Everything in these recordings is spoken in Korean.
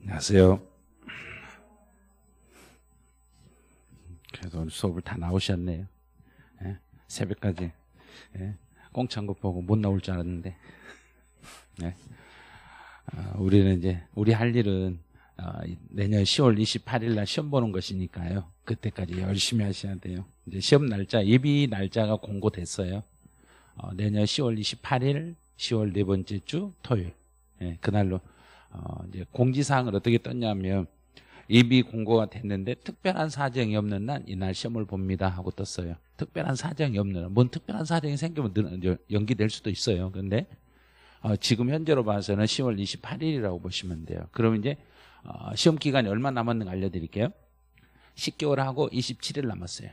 안녕하세요. 그래도 오늘 수업을 다 나오셨네요. 예? 새벽까지 예? 꽁찬 것 보고 못 나올 줄 알았는데 예? 아, 우리는 이제 우리 할 일은 어, 내년 10월 28일 날 시험 보는 것이니까요. 그때까지 열심히 하셔야 돼요. 이제 시험 날짜 예비 날짜가 공고됐어요. 어, 내년 10월 28일 10월 네 번째 주 토요일 예, 그날로 어, 이제 공지사항을 어떻게 떴냐면 예비 공고가 됐는데 특별한 사정이 없는 날 이날 시험을 봅니다 하고 떴어요. 특별한 사정이 없는 날. 뭔 특별한 사정이 생기면 연기될 수도 있어요. 근데 어, 지금 현재로 봐서는 10월 28일이라고 보시면 돼요. 그럼 이제 어, 시험 기간이 얼마 남았는가 알려드릴게요. 10개월 하고 27일 남았어요.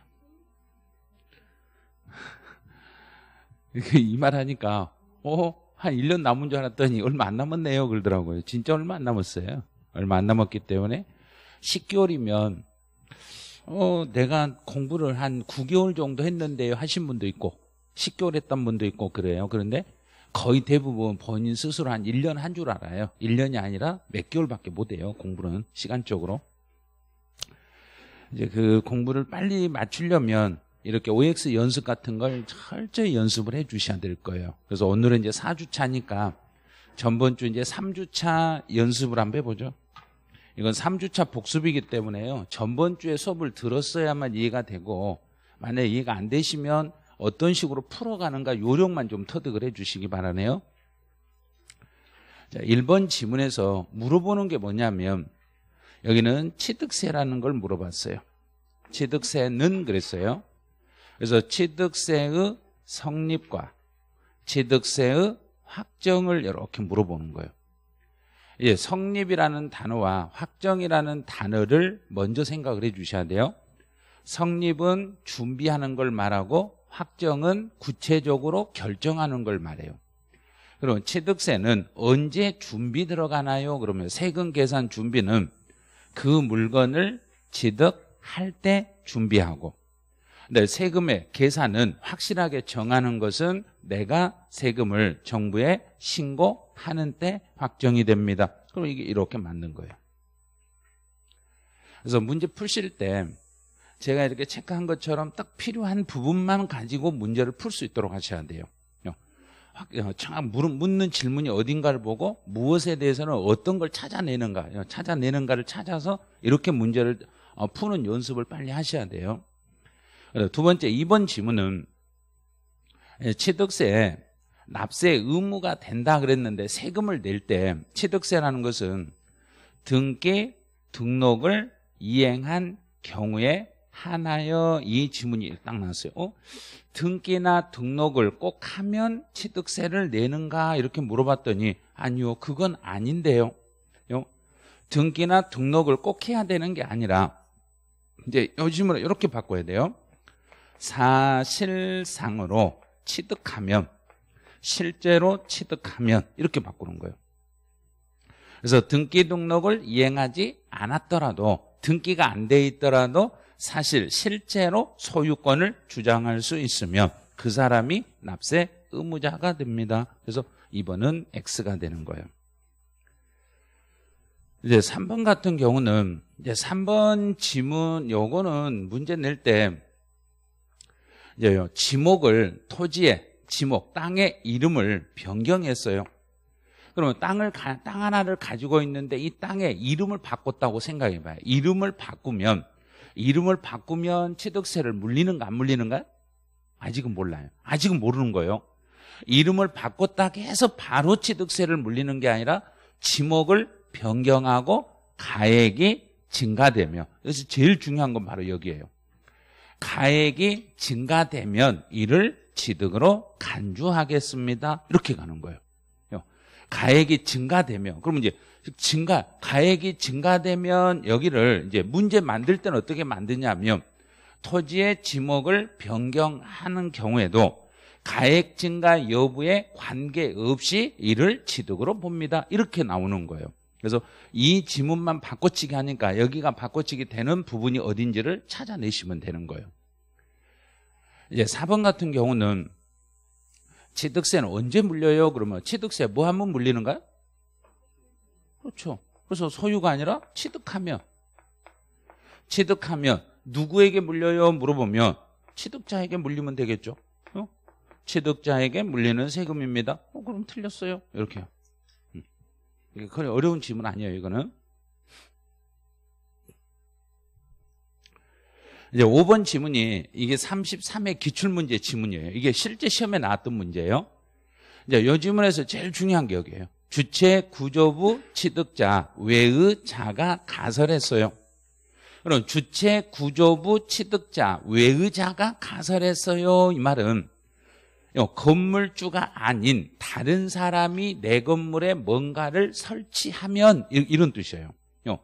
이 말 하니까 어한 1년 남은 줄 알았더니 얼마 안 남았네요. 그러더라고요. 진짜 얼마 안 남았어요. 얼마 안 남았기 때문에 10개월이면 어, 내가 공부를 한 9개월 정도 했는데요. 하신 분도 있고 10개월 했던 분도 있고 그래요. 그런데 거의 대부분 본인 스스로 한 1년 한 줄 알아요. 1년이 아니라 몇 개월밖에 못 해요. 공부는 시간적으로. 이제 그 공부를 빨리 맞추려면 이렇게 OX 연습 같은 걸 철저히 연습을 해 주셔야 될 거예요. 그래서 오늘은 이제 4주차니까 전번 주 이제 3주차 연습을 한번 해보죠. 이건 3주차 복습이기 때문에요. 전번 주에 수업을 들었어야만 이해가 되고 만약에 이해가 안 되시면 어떤 식으로 풀어가는가 요령만 좀 터득을 해 주시기 바라네요. 자, 1번 지문에서 물어보는 게 뭐냐면 여기는 취득세라는 걸 물어봤어요. 취득세는 그랬어요. 그래서 취득세의 성립과 취득세의 확정을 이렇게 물어보는 거예요. 예, 성립이라는 단어와 확정이라는 단어를 먼저 생각을 해 주셔야 돼요. 성립은 준비하는 걸 말하고 확정은 구체적으로 결정하는 걸 말해요. 그럼 취득세는 언제 준비 들어가나요? 그러면 세금 계산 준비는 그 물건을 취득할 때 준비하고 네, 세금의 계산은 확실하게 정하는 것은 내가 세금을 정부에 신고하는 때 확정이 됩니다. 그럼 이게 이렇게 맞는 거예요. 그래서 문제 푸실 때 제가 이렇게 체크한 것처럼 딱 필요한 부분만 가지고 문제를 풀 수 있도록 하셔야 돼요. 정 어, 묻는 질문이 어딘가를 보고 무엇에 대해서는 어떤 걸 찾아내는가, 어, 찾아내는가를 찾아서 이렇게 문제를 어, 푸는 연습을 빨리 하셔야 돼요. 두 번째 2번 지문은 취득세 납세 의무가 된다 그랬는데 세금을 낼 때 취득세라는 것은 등기 등록을 이행한 경우에 하나여 이 지문이 딱 나왔어요. 어? 등기나 등록을 꼭 하면 취득세를 내는가 이렇게 물어봤더니 아니요 그건 아닌데요. 등기나 등록을 꼭 해야 되는 게 아니라 이제 요즘으로 이렇게 바꿔야 돼요. 사실상으로 취득하면 실제로 취득하면 이렇게 바꾸는 거예요. 그래서 등기 등록을 이행하지 않았더라도 등기가 안 돼 있더라도 사실 실제로 소유권을 주장할 수 있으면 그 사람이 납세 의무자가 됩니다. 그래서 이번은 X가 되는 거예요. 이제 3번 같은 경우는 이제 3번 지문 요거는 문제 낼때 이제 지목을 토지에 지목 땅의 이름을 변경했어요. 그러면 땅을 땅 하나를 가지고 있는데 이 땅의 이름을 바꿨다고 생각해 봐요. 이름을 바꾸면 이름을 바꾸면 취득세를 물리는가 안 물리는가? 아직은 몰라요. 아직은 모르는 거예요. 이름을 바꿨다 해서 바로 취득세를 물리는 게 아니라 지목을 변경하고 가액이 증가되며 그래서 제일 중요한 건 바로 여기에요. 가액이 증가되면 이를 취득으로 간주하겠습니다. 이렇게 가는 거예요. 가액이 증가되면 그러면 이제 증가 가액이 증가되면 여기를 이제 문제 만들 때는 어떻게 만드냐면 토지의 지목을 변경하는 경우에도 가액 증가 여부에 관계없이 이를 취득으로 봅니다. 이렇게 나오는 거예요. 그래서 이 지문만 바꿔치기 하니까 여기가 바꿔치기 되는 부분이 어딘지를 찾아내시면 되는 거예요. 이제 4번 같은 경우는 취득세는 언제 물려요? 그러면 취득세 뭐 하면 물리는가요? 그렇죠. 그래서 소유가 아니라 취득하면 취득하면 누구에게 물려요? 물어보면 취득자에게 물리면 되겠죠. 어? 취득자에게 물리는 세금입니다. 어, 그럼 틀렸어요. 이렇게요. 그건 어려운 질문 아니에요, 이거는. 이제 5번 질문이 이게 33회 기출문제 질문이에요 이게 실제 시험에 나왔던 문제예요. 이제 이 지문에서 제일 중요한 게 여기예요. 주체, 구조부, 취득자, 외의, 자가 가설했어요. 그럼 주체, 구조부, 취득자, 외의, 자가 가설했어요. 이 말은 어, 건물주가 아닌 다른 사람이 내 건물에 뭔가를 설치하면 이런 뜻이에요. 어,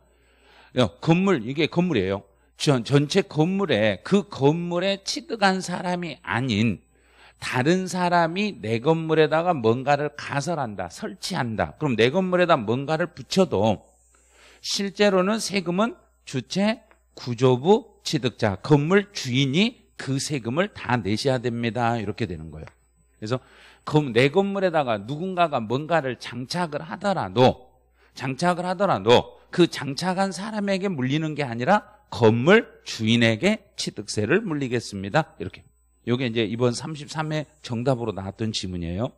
어, 건물 이게 건물이에요. 전, 체 건물에 그 건물에 취득한 사람이 아닌 다른 사람이 내 건물에다가 뭔가를 가설한다, 설치한다. 그럼 내 건물에다 뭔가를 붙여도 실제로는 세금은 주체 구조부 취득자 건물 주인이 그 세금을 다 내셔야 됩니다. 이렇게 되는 거예요. 그래서 내 건물에다가 누군가가 뭔가를 장착을 하더라도 장착을 하더라도 그 장착한 사람에게 물리는 게 아니라 건물 주인에게 취득세를 물리겠습니다. 이렇게. 요게 이제 이번 33회 정답으로 나왔던 지문이에요.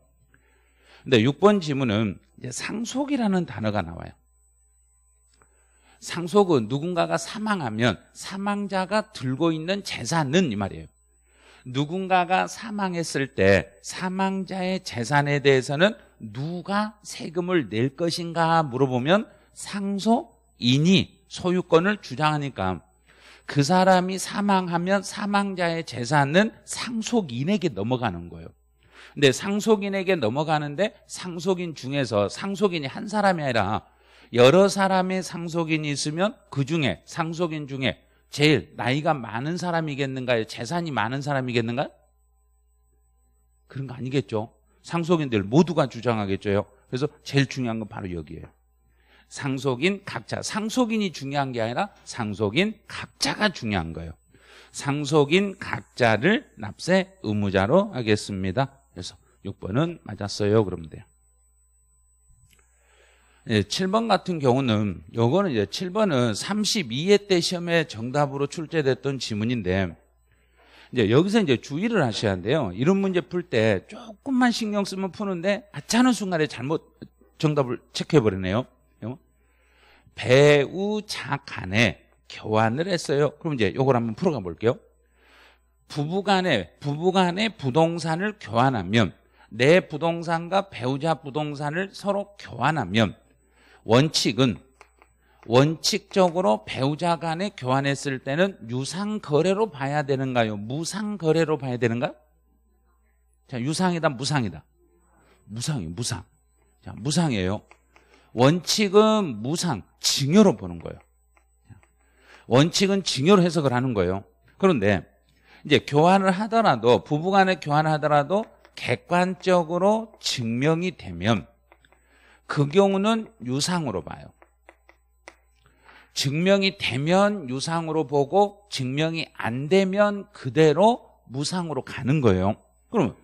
근데 6번 지문은 상속이라는 단어가 나와요. 상속은 누군가가 사망하면 사망자가 들고 있는 재산은 이 말이에요. 누군가가 사망했을 때 사망자의 재산에 대해서는 누가 세금을 낼 것인가 물어보면 상속인이 소유권을 주장하니까 그 사람이 사망하면 사망자의 재산은 상속인에게 넘어가는 거예요. 근데 상속인에게 넘어가는데 상속인 중에서 상속인이 한 사람이 아니라 여러 사람의 상속인이 있으면 그 중에 상속인 중에 제일 나이가 많은 사람이겠는가요? 재산이 많은 사람이겠는가? 그런 거 아니겠죠. 상속인들 모두가 주장하겠죠요. 그래서 제일 중요한 건 바로 여기에요. 상속인 각자. 상속인이 중요한 게 아니라 상속인 각자가 중요한 거예요. 상속인 각자를 납세 의무자로 하겠습니다. 그래서 6번은 맞았어요. 그러면 돼요. 예, 7번 같은 경우는 요거는 이제 7번은 32회 때 시험에 정답으로 출제됐던 지문인데 이제 여기서 이제 주의를 하셔야 한데요 이런 문제 풀 때 조금만 신경 쓰면 푸는데 아차는 순간에 잘못 정답을 체크해 버리네요. 배우자 간에 교환을 했어요. 그럼 이제 요걸 한번 풀어가 볼게요. 부부 간에 부부 간에 부동산을 교환하면 내 부동산과 배우자 부동산을 서로 교환하면 원칙은 원칙적으로 배우자 간에 교환했을 때는 유상 거래로 봐야 되는가요? 무상 거래로 봐야 되는가요? 자, 유상이다, 무상이다. 무상이요, 무상. 자, 무상이에요. 원칙은 무상, 증여로 보는 거예요. 원칙은 증여로 해석을 하는 거예요. 그런데 이제 교환을 하더라도 부부 간에 교환하더라도 객관적으로 증명이 되면 그 경우는 유상으로 봐요. 증명이 되면 유상으로 보고 증명이 안 되면 그대로 무상으로 가는 거예요. 그러면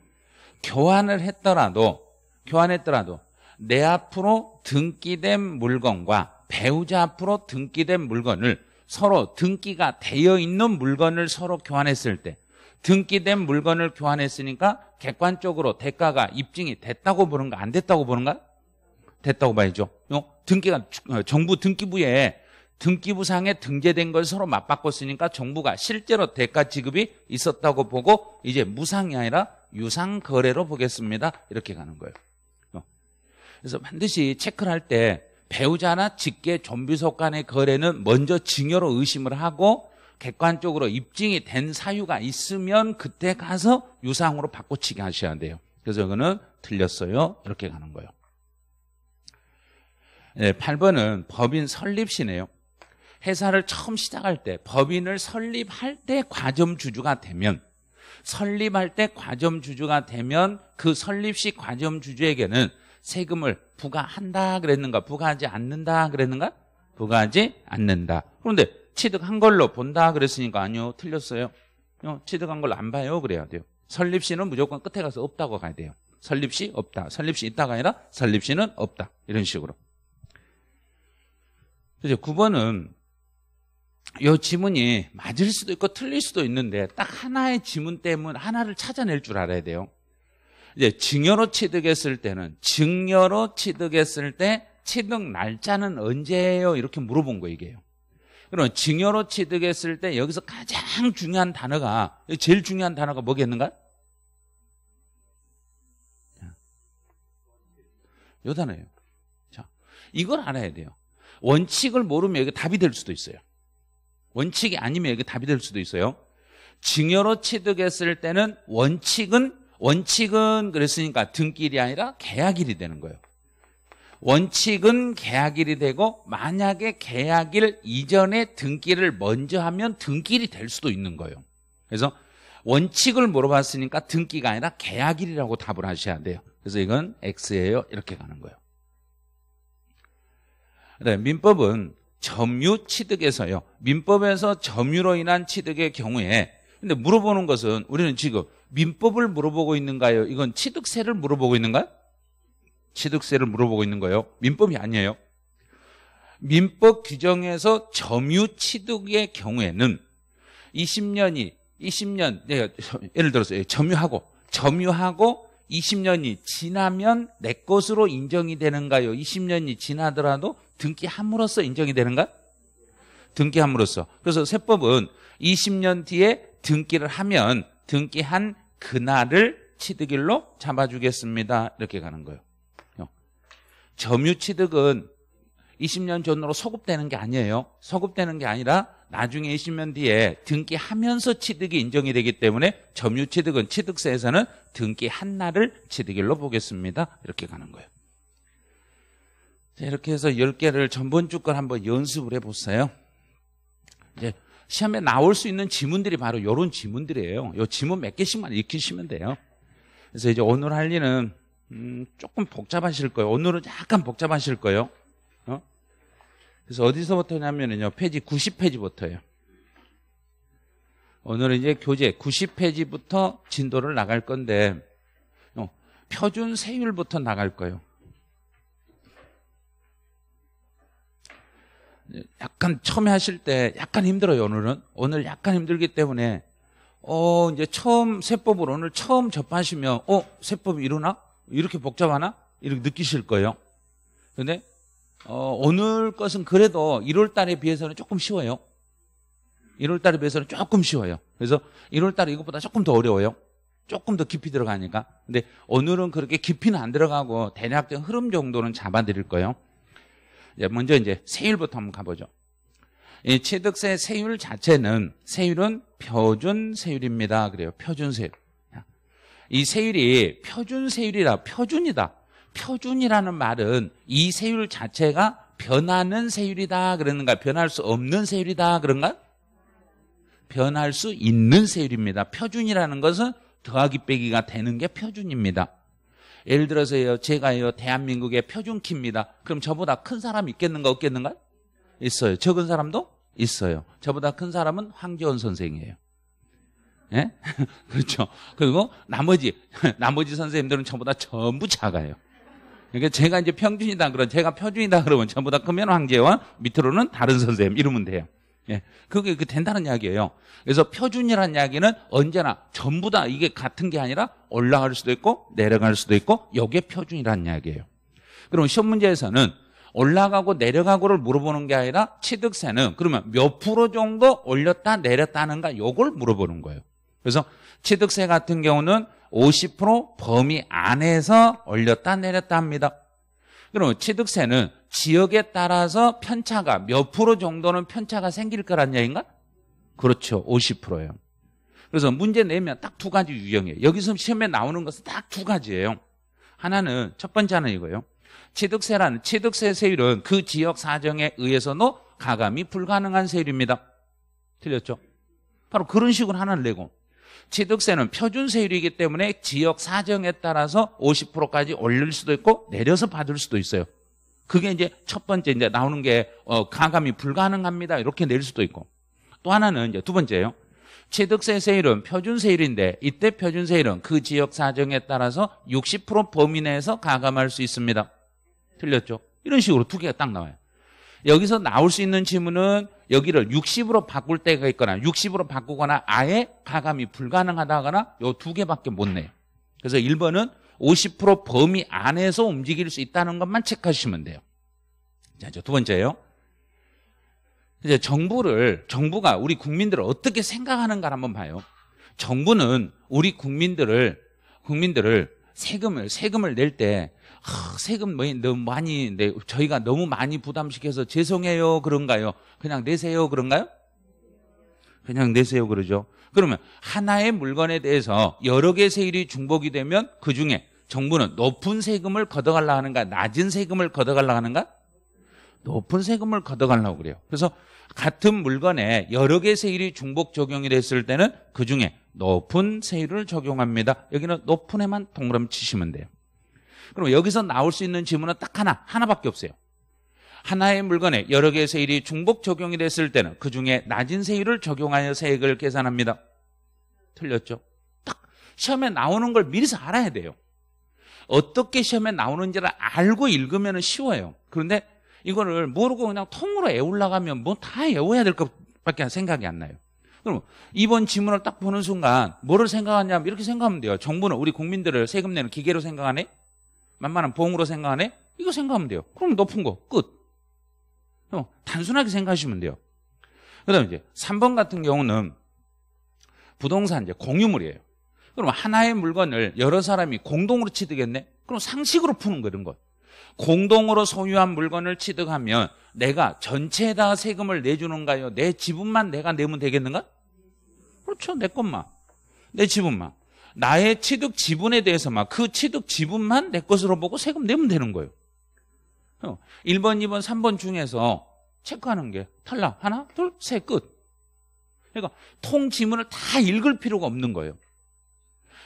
교환을 했더라도 교환했더라도 내 앞으로 등기된 물건과 배우자 앞으로 등기된 물건을 서로 등기가 되어 있는 물건을 서로 교환했을 때 등기된 물건을 교환했으니까 객관적으로 대가가 입증이 됐다고 보는가 안 됐다고 보는가? 됐다고 봐야죠. 어, 등기가 어, 정부 등기부에 등기부상에 등재된 걸 서로 맞바꿨으니까 정부가 실제로 대가 지급이 있었다고 보고 이제 무상이 아니라 유상 거래로 보겠습니다. 이렇게 가는 거예요. 어. 그래서 반드시 체크를 할 때 배우자나 직계 좀비속 간의 거래는 먼저 증여로 의심을 하고 객관적으로 입증이 된 사유가 있으면 그때 가서 유상으로 바꿔치기 하셔야 돼요. 그래서 이거는 틀렸어요. 이렇게 가는 거예요. 네, 예, 8번은 법인 설립 시네요. 회사를 처음 시작할 때 법인을 설립할 때 과점주주가 되면 설립할 때 과점주주가 되면 그 설립 시 과점주주에게는 세금을 부과한다 그랬는가 부과하지 않는다 그랬는가 부과하지 않는다 그런데 취득한 걸로 본다 그랬으니까 아니요 틀렸어요 어, 취득한 걸로 안 봐요 그래야 돼요 설립 시는 무조건 끝에 가서 없다고 가야 돼요 설립 시 없다 설립 시 있다가 아니라 설립 시는 없다 이런 식으로 이제 9번은 이 지문이 맞을 수도 있고 틀릴 수도 있는데 딱 하나의 지문 때문 에 하나를 찾아낼 줄 알아야 돼요. 이제 증여로 취득했을 때는 증여로 취득했을 때 취득 날짜는 언제예요? 이렇게 물어본 거예요, 이게 그럼 증여로 취득했을 때 여기서 가장 중요한 단어가 제일 중요한 단어가 뭐겠는가? 요 단어예요. 자, 이걸 알아야 돼요. 원칙을 모르면 여기 답이 될 수도 있어요. 원칙이 아니면 여기 답이 될 수도 있어요. 증여로 취득했을 때는 원칙은 원칙은 그랬으니까 등길이 아니라 계약일이 되는 거예요. 원칙은 계약일이 되고 만약에 계약일 이전에 등기를 먼저 하면 등기일이 될 수도 있는 거예요. 그래서 원칙을 물어봤으니까 등기가 아니라 계약일이라고 답을 하셔야 돼요. 그래서 이건 X예요. 이렇게 가는 거예요. 네, 민법은 점유 취득에서요. 민법에서 점유로 인한 취득의 경우에 근데 물어보는 것은 우리는 지금 민법을 물어보고 있는가요? 이건 취득세를 물어보고 있는가요? 취득세를 물어보고 있는 거예요. 민법이 아니에요. 민법 규정에서 점유 취득의 경우에는 20년이 20년 예를 들어서 예, 점유하고 점유하고 20년이 지나면 내 것으로 인정이 되는가요? 20년이 지나더라도 등기함으로써 인정이 되는가? 등기함으로써. 그래서 세법은 20년 뒤에 등기를 하면 등기한 그날을 취득일로 잡아주겠습니다. 이렇게 가는 거예요. 점유취득은 20년 전으로 소급되는 게 아니에요. 소급되는 게 아니라 나중에 20년 뒤에 등기하면서 취득이 인정이 되기 때문에 점유취득은 취득세에서는 등기한 날을 취득일로 보겠습니다. 이렇게 가는 거예요. 이렇게 해서 10개를 전번 주걸 한번 연습을 해보세요. 이제 시험에 나올 수 있는 지문들이 바로 이런 지문들이에요. 이 지문 몇 개씩만 익히시면 돼요. 그래서 이제 오늘 할 일은 음, 조금 복잡하실 거예요. 오늘은 약간 복잡하실 거예요. 어? 그래서 어디서부터냐면요. 페이지 90페이지부터예요. 오늘은 이제 교재 90페이지부터 진도를 나갈 건데 어, 표준 세율부터 나갈 거예요. 약간 처음에 하실 때 약간 힘들어요, 오늘은. 오늘 약간 힘들기 때문에, 어, 이제 처음, 세법을 오늘 처음 접하시면, 어, 세법 이이러나 이렇게 복잡하나? 이렇게 느끼실 거예요. 근데, 어, 오늘 것은 그래도 1월 달에 비해서는 조금 쉬워요. 1월 달에 비해서는 조금 쉬워요. 그래서 1월 달에 이것보다 조금 더 어려워요. 조금 더 깊이 들어가니까. 근데 오늘은 그렇게 깊이는 안 들어가고 대략적 흐름 정도는 잡아드릴 거예요. 예, 먼저 이제 세율부터 한번 가보죠. 이 취득세 세율 자체는 세율은 표준 세율입니다. 그래요. 표준 세율. 이 세율이 표준 세율이라 표준이다. 표준이라는 말은 이 세율 자체가 변하는 세율이다 그러는가? 변할 수 없는 세율이다 그런가? 변할 수 있는 세율입니다. 표준이라는 것은 더하기 빼기가 되는 게 표준입니다. 예를 들어서요, 제가요, 대한민국의 표준키입니다. 그럼 저보다 큰 사람 있겠는가, 없겠는가? 있어요. 적은 사람도 있어요. 저보다 큰 사람은 황재원 선생이에요. 예? 그렇죠. 그리고 나머지, 나머지 선생님들은 저보다 전부 작아요. 그러니까 제가 이제 평균이다 그러 제가 표준이다 그러면 저보다 크면 황재원, 밑으로는 다른 선생님 이러면 돼요. 예. 그게 그 된다는 이야기예요. 그래서 표준이라는 이야기는 언제나 전부 다 이게 같은 게 아니라 올라갈 수도 있고 내려갈 수도 있고 여기에 표준이라는 이야기예요. 그럼 시험 문제에서는 올라가고 내려가고를 물어보는 게 아니라 취득세는 그러면 몇 프로 정도 올렸다 내렸다는가 요걸 물어보는 거예요. 그래서 취득세 같은 경우는 50% 범위 안에서 올렸다 내렸다 합니다. 그러면 취득세는 지역에 따라서 편차가 몇 프로 정도는 편차가 생길 거란 얘기인가? 그렇죠. 50%예요. 그래서 문제 내면 딱 두 가지 유형이에요. 여기서 시험에 나오는 것은 딱 두 가지예요. 하나는 첫 번째는 이거예요. 취득세라는 취득세 세율은 그 지역 사정에 의해서도 가감이 불가능한 세율입니다. 틀렸죠? 바로 그런 식으로 하나를 내고 취득세는 표준세율이기 때문에 지역 사정에 따라서 50%까지 올릴 수도 있고 내려서 받을 수도 있어요. 그게 이제 첫 번째 이제 나오는 게 어, 가감이 불가능합니다. 이렇게 낼 수도 있고 또 하나는 이제 두 번째예요. 취득세 세율은 표준세율인데 이때 표준세율은 그 지역 사정에 따라서 60% 범위 내에서 가감할 수 있습니다. 틀렸죠? 이런 식으로 두 개가 딱 나와요. 여기서 나올 수 있는 질문은 여기를 60으로 바꿀 때가 있거나 60으로 바꾸거나 아예 가감이 불가능하다거나 요 두 개밖에 못 내요. 그래서 1번은 50% 범위 안에서 움직일 수 있다는 것만 체크하시면 돼요. 자, 두번째요 이제 정부를 정부가 우리 국민들을 어떻게 생각하는가를 한번 봐요. 정부는 우리 국민들을 국민들을 세금을 세금을 낼때 아, 세금 뭐, 너무 많이 내 저희가 너무 많이 부담시켜서 죄송해요 그런가요? 그냥 내세요 그런가요? 그냥 내세요 그러죠. 그러면 하나의 물건에 대해서 여러 개의 세율이 중복이 되면 그중에 정부는 높은 세금을 걷어가려 하는가 낮은 세금을 걷어가려 하는가 높은 세금을 걷어가려고 그래요 그래서 같은 물건에 여러 개의 세율이 중복 적용이 됐을 때는 그중에 높은 세율을 적용합니다 여기는 높은 에만 동그라미 치시면 돼요 그럼 여기서 나올 수 있는 질문은 딱 하나 하나밖에 없어요 하나의 물건에 여러 개의 세율이 중복 적용이 됐을 때는 그 중에 낮은 세율을 적용하여 세액을 계산합니다. 틀렸죠? 딱 시험에 나오는 걸 미리서 알아야 돼요. 어떻게 시험에 나오는지를 알고 읽으면 쉬워요. 그런데 이거를 모르고 그냥 통으로 애올라가면 뭐 다 애워야 될 것밖에 생각이 안 나요. 그럼 이번 지문을 딱 보는 순간 뭐를 생각하냐면 이렇게 생각하면 돼요. 정부는 우리 국민들을 세금 내는 기계로 생각하네? 만만한 보험으로 생각하네? 이거 생각하면 돼요. 그럼 높은 거 끝. 단순하게 생각하시면 돼요. 그다음 에 이제 3번 같은 경우는 부동산 이제 공유물이에요. 그럼 하나의 물건을 여러 사람이 공동으로 취득했네. 그럼 상식으로 푸는 거는 것. 공동으로 소유한 물건을 취득하면 내가 전체에다 세금을 내주는가요? 내 지분만 내가 내면 되겠는가? 그렇죠. 내 것만. 내 지분만. 나의 취득 지분에 대해서만 그 취득 지분만 내 것으로 보고 세금 내면 되는 거예요. 1번, 어, 2번, 3번 중에서 체크하는 게 탈락. 하나, 둘, 셋, 끝. 그러니까 통지문을 다 읽을 필요가 없는 거예요.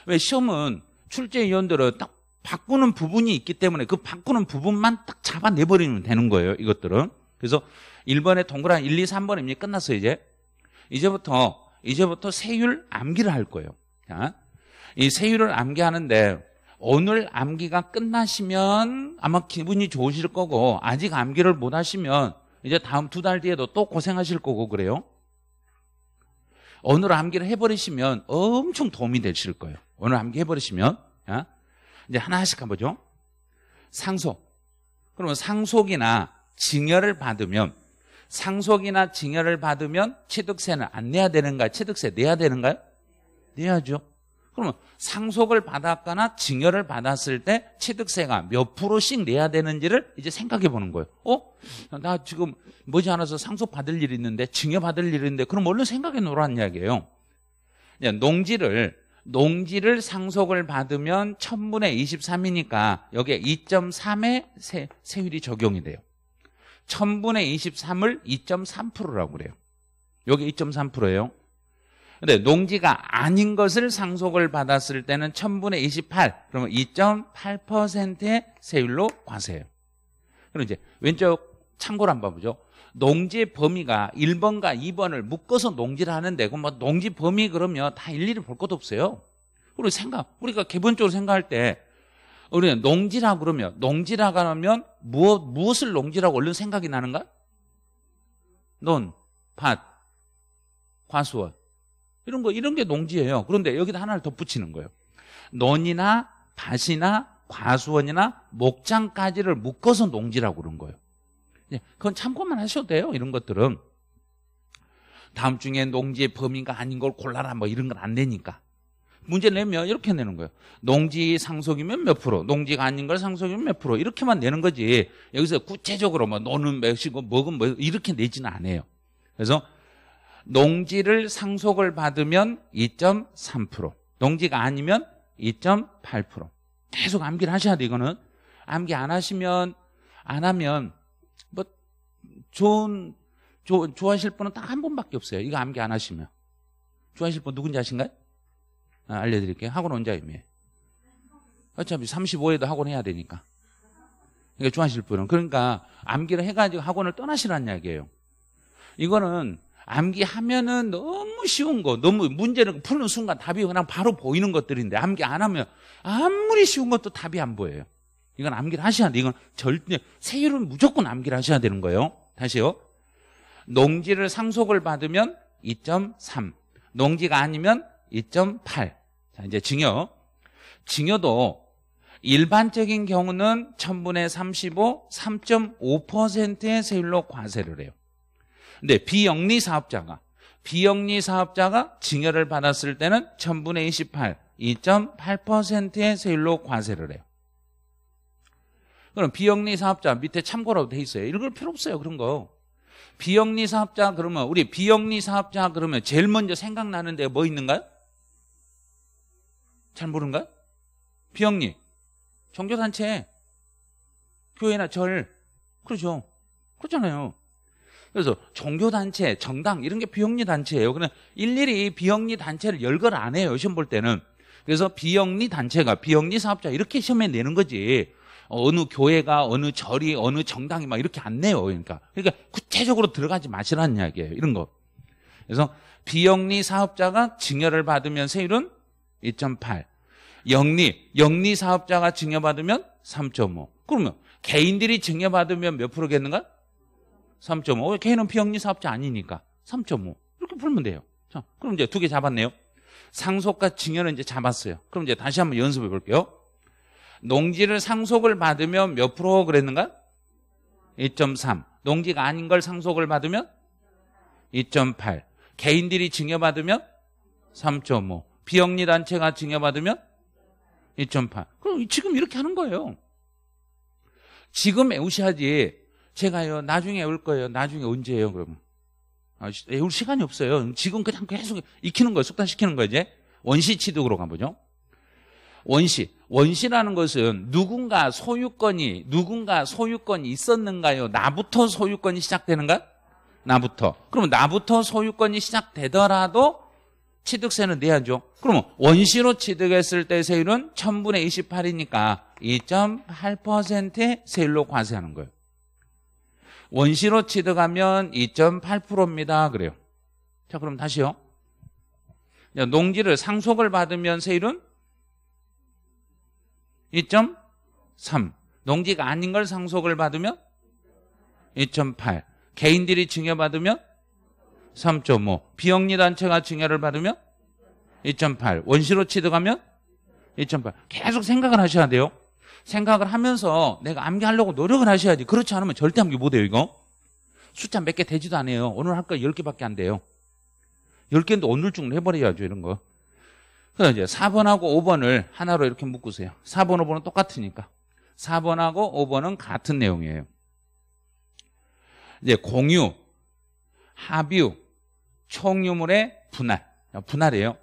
왜 시험은 출제위원들을딱 바꾸는 부분이 있기 때문에 그 바꾸는 부분만 딱 잡아내버리면 되는 거예요. 이것들은. 그래서 1번에 동그란 1, 2, 3번입니다. 끝났어요. 이제. 이제부터, 이제부터 세율 암기를 할 거예요. 이 세율을 암기하는데 오늘 암기가 끝나시면 아마 기분이 좋으실 거고 아직 암기를 못 하시면 이제 다음 두 달 뒤에도 또 고생하실 거고 그래요. 오늘 암기를 해버리시면 엄청 도움이 되실 거예요. 오늘 암기 해버리시면 어? 이제 하나씩 가보죠. 상속. 그러면 상속이나 증여를 받으면 상속이나 증여를 받으면 취득세는 안 내야 되는가요? 취득세 내야 되는가요? 내야죠. 그러면 상속을 받았거나 증여를 받았을 때 취득세가 몇 프로씩 내야 되는지를 이제 생각해 보는 거예요. 어? 나 지금 뭐지 않아서 상속 받을 일이 있는데 증여 받을 일이 있는데 그럼 얼른 생각해 놓으라는 이야기예요. 농지를 농지를 상속을 받으면 1000분의 23이니까 여기에 2.3의 세, 세율이 적용이 돼요. 1000분의 23을 2.3%라고 그래요. 여기 2.3%예요. 근데 농지가 아닌 것을 상속을 받았을 때는 1000분의 28, 그러면 2.8%의 세율로 과세해요. 그럼 이제 왼쪽 참고를 한번 보죠. 농지 범위가 1번과 2번을 묶어서 농지를 하는 데고 뭐 농지 범위 그러면 다 일일이 볼 것도 없어요. 우리 생각, 우리가 기본적으로 생각할 때 우리는 농지라 그러면 농지라 그러면 무엇 무엇을 농지라고 얼른 생각이 나는가? 논, 밭, 과수원. 이런 거 이런 게 농지예요. 그런데 여기다 하나를 덧붙이는 거예요. 논이나 밭이나 과수원이나 목장까지를 묶어서 농지라고 그런 거예요. 예, 그건 참고만 하셔도 돼요. 이런 것들은 다음 중에 농지의 범인가 아닌 걸 골라라 뭐 이런 건안 되니까. 문제 내면 이렇게 내는 거예요. 농지 상속이면 몇 프로, 농지가 아닌 걸 상속이면 몇 프로 이렇게만 내는 거지. 여기서 구체적으로 뭐 노는 몇이고 먹은 뭐 이렇게 내지는 않아요. 그래서 농지를 상속을 받으면 2.3%, 농지가 아니면 2.8%. 계속 암기를 하셔야 돼, 이거는. 암기 안 하시면, 안 하면, 뭐, 좋은, 조, 좋아하실 분은 딱 한 분밖에 없어요. 이거 암기 안 하시면. 좋아하실 분 누군지 아신가요? 아, 알려드릴게요. 학원 원장님이에요. 어차피 35회도 학원 해야 되니까. 그러니까 좋아하실 분은. 그러니까 암기를 해가지고 학원을 떠나시라는 이야기예요. 이거는 암기하면은 너무 쉬운 거, 너무 문제를 푸는 순간 답이 그냥 바로 보이는 것들인데 암기 안 하면 아무리 쉬운 것도 답이 안 보여요. 이건 암기를 하셔야 돼. 이건 절대 세율은 무조건 암기를 하셔야 되는 거예요. 다시요. 농지를 상속을 받으면 2.3, 농지가 아니면 2.8. 자, 이제 증여. 증여도 일반적인 경우는 1000분의 35, 3.5%의 세율로 과세를 해요. 근데 네, 비영리 사업자가 비영리 사업자가 증여를 받았을 때는 1000분의 28, 2.8%의 세율로 과세를 해요. 그럼 비영리 사업자 밑에 참고라고 돼 있어요. 읽을 필요 없어요. 그런 거. 비영리 사업자 그러면 우리 비영리 사업자 그러면 제일 먼저 생각나는 데 뭐 있는가요? 잘모르는가요 비영리 종교단체 교회나 절 그렇죠 그렇잖아요 그래서 종교단체, 정당 이런 게 비영리 단체예요. 그냥 일일이 비영리 단체를 열거를 안 해요. 시험 볼 때는. 그래서 비영리 단체가 비영리 사업자 이렇게 시험에 내는 거지. 어느 교회가 어느 절이 어느 정당이 막 이렇게 안 내요. 그러니까 그러니까 구체적으로 들어가지 마시라는 이야기예요. 이런 거. 그래서 비영리 사업자가 증여를 받으면 세율은 2.8. 영리 영리 사업자가 증여받으면 3.5. 그러면 개인들이 증여받으면 몇 프로겠는가? 3.5. K는 비영리 사업자 아니니까 3.5. 이렇게 풀면 돼요. 자, 그럼 이제 두 개 잡았네요. 상속과 증여는 이제 잡았어요. 그럼 이제 다시 한번 연습해 볼게요. 농지를 상속을 받으면 몇 프로 그랬는가? 2 3 농지가 아닌 걸 상속을 받으면 2.8. 개인들이 증여받으면 3.5. 비영리 단체가 증여받으면 2.8. 그럼 지금 이렇게 하는 거예요. 지금 에우시아지 제가요, 나중에 올 거예요. 나중에 언제예요, 그러면? 아, 외울 예, 시간이 없어요. 지금 그냥 계속 익히는 거예요. 속단시키는 거예요, 이제. 원시취득으로 가보죠. 원시. 원시라는 것은 누군가 소유권이, 누군가 소유권이 있었는가요? 나부터 소유권이 시작되는가? 나부터. 그러면 나부터 소유권이 시작되더라도 취득세는 내야죠. 그러면 원시로 취득했을 때 세율은 1000분의 28이니까 2.8%의 세율로 과세하는 거예요. 원시로 취득하면 2.8%입니다. 그래요. 자, 그럼 다시요. 농지를 상속을 받으면 세율은 2.3. 농지가 아닌 걸 상속을 받으면 2.8. 개인들이 증여받으면 3.5. 비영리단체가 증여를 받으면 2.8. 원시로 취득하면 2.8. 계속 생각을 하셔야 돼요. 생각을 하면서 내가 암기하려고 노력을 하셔야지. 그렇지 않으면 절대 암기 못해요, 이거. 숫자 몇 개 되지도 않아요. 오늘 할 거 10개밖에 안 돼요. 10개인데 오늘 중으로 해버려야죠, 이런 거. 그래서 이제 4번하고 5번을 하나로 이렇게 묶으세요. 4번, 5번은 똑같으니까. 4번하고 5번은 같은 내용이에요. 이제 공유, 합유, 총유물의 분할. 어, 분할이에요.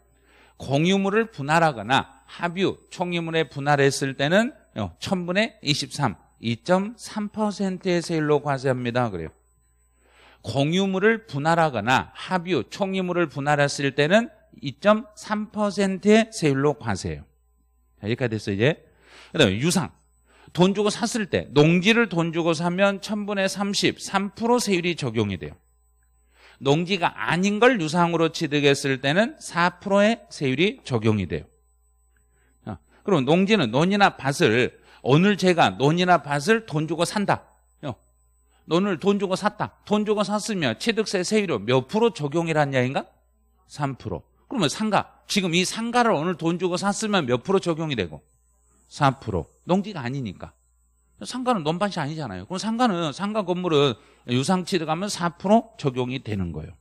공유물을 분할하거나 합유, 총유물의 분할했을 때는 1000분의 23, 2.3%의 세율로 과세합니다. 그래요. 공유물을 분할하거나 합유, 총유물을 분할했을 때는 2.3%의 세율로 과세해요. 여기까지 됐어 이제. 그 다음에 유상. 돈 주고 샀을 때 농지를 돈 주고 사면 1000분의 30, 3% 세율이 적용이 돼요. 농지가 아닌 걸 유상으로 취득했을 때는 4%의 세율이 적용이 돼요. 그럼 농지는 논이나 밭을 오늘 제가 논이나 밭을 돈 주고 산다. 논을 돈 주고 샀다. 돈 주고 샀으면 취득세 세율이 몇 프로 적용이란 야인가? 3%. 그러면 상가. 지금 이 상가를 오늘 돈 주고 샀으면 몇 프로 적용이 되고? 4%. 농지가 아니니까. 상가는 논밭이 아니잖아요. 그럼 상가는 상가 건물은 유상취득하면 4% 적용이 되는 거예요.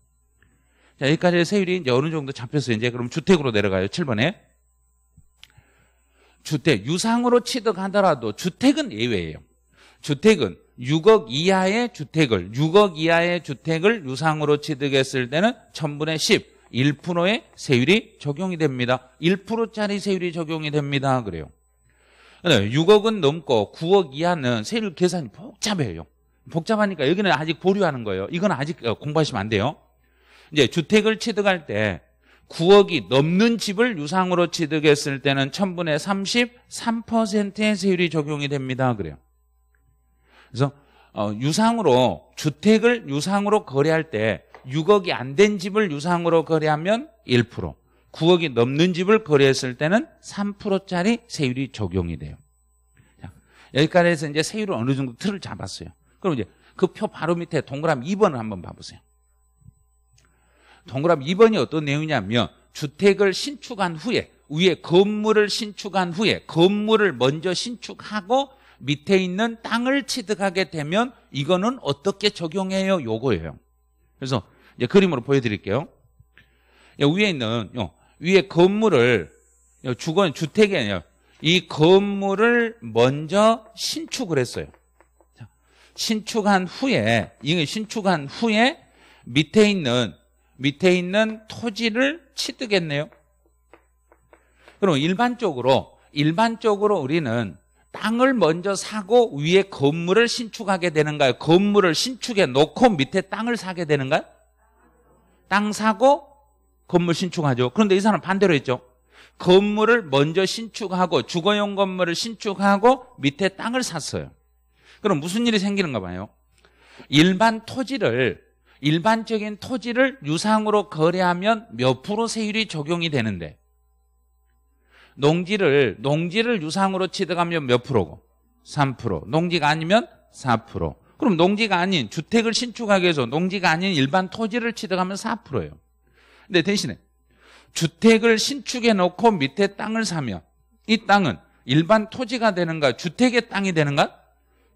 자, 여기까지 세율이 이제 어느 정도 잡혔어요. 이제 그럼 주택으로 내려가요. 7번에. 주택 유상으로 취득하더라도 주택은 예외예요. 주택은 6억 이하의 주택을 6억 이하의 주택을 유상으로 취득했을 때는 1000분의 10 1%의 세율이 적용이 됩니다. 1%짜리 세율이 적용이 됩니다. 그래요. 6억은 넘고 9억 이하는 세율 계산이 복잡해요. 복잡하니까 여기는 아직 보류하는 거예요. 이건 아직 어, 공부하시면 안 돼요. 이제 주택을 취득할 때 9억이 넘는 집을 유상으로 취득했을 때는 1000분의 33%의 세율이 적용이 됩니다. 그래요. 그래서 어, 유상으로 주택을 유상으로 거래할 때 6억이 안 된 집을 유상으로 거래하면 1%, 9억이 넘는 집을 거래했을 때는 3%짜리 세율이 적용이 돼요. 자, 여기까지 해서 이제 세율을 어느 정도 틀을 잡았어요. 그럼 이제 그 표 바로 밑에 동그라미 2번을 한번 봐보세요. 동그라미 2번이 어떤 내용이냐면 주택을 신축한 후에 위에 건물을 신축한 후에 건물을 먼저 신축하고 밑에 있는 땅을 취득하게 되면 이거는 어떻게 적용해요? 요거예요. 그래서 이제 그림으로 보여드릴게요. 위에 있는 요, 위에 건물을 요, 주건 주택이 아니라 이 건물을 먼저 신축을 했어요. 신축한 후에 이게 신축한 후에 밑에 있는 밑에 있는 토지를 치득했네요 그럼 일반적으로 일반적으로 우리는 땅을 먼저 사고 위에 건물을 신축하게 되는가요? 건물을 신축해 놓고 밑에 땅을 사게 되는가요? 땅 사고 건물 신축하죠. 그런데 이 사람 은 반대로 했죠. 건물을 먼저 신축하고 주거용 건물을 신축하고 밑에 땅을 샀어요. 그럼 무슨 일이 생기는가 봐요. 일반 토지를 일반적인 토지를 유상으로 거래하면 몇 프로 세율이 적용이 되는데 농지를 농지를 유상으로 취득하면 몇 프로고? 3% 농지가 아니면 4% 그럼 농지가 아닌 주택을 신축하기 위해서 농지가 아닌 일반 토지를 취득하면 4%예요 근데 대신에 주택을 신축해 놓고 밑에 땅을 사면 이 땅은 일반 토지가 되는가 주택의 땅이 되는가?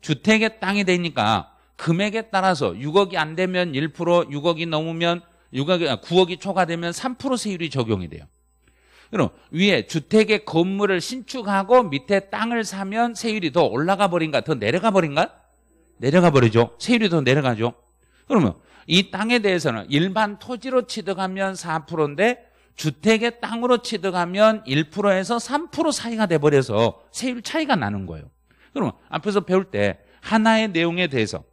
주택의 땅이 되니까 금액에 따라서 6억이 안 되면 1%, 6억이 넘으면 6억이, 9억이 아, 초과되면 3% 세율이 적용이 돼요. 그럼 위에 주택의 건물을 신축하고 밑에 땅을 사면 세율이 더 올라가 버린가 더 내려가 버린가? 내려가 버리죠. 세율이 더 내려가죠. 그러면 이 땅에 대해서는 일반 토지로 취득하면 4%인데 주택의 땅으로 취득하면 1%에서 3% 사이가 돼버려서 세율 차이가 나는 거예요. 그러면 앞에서 배울 때 하나의 내용에 대해서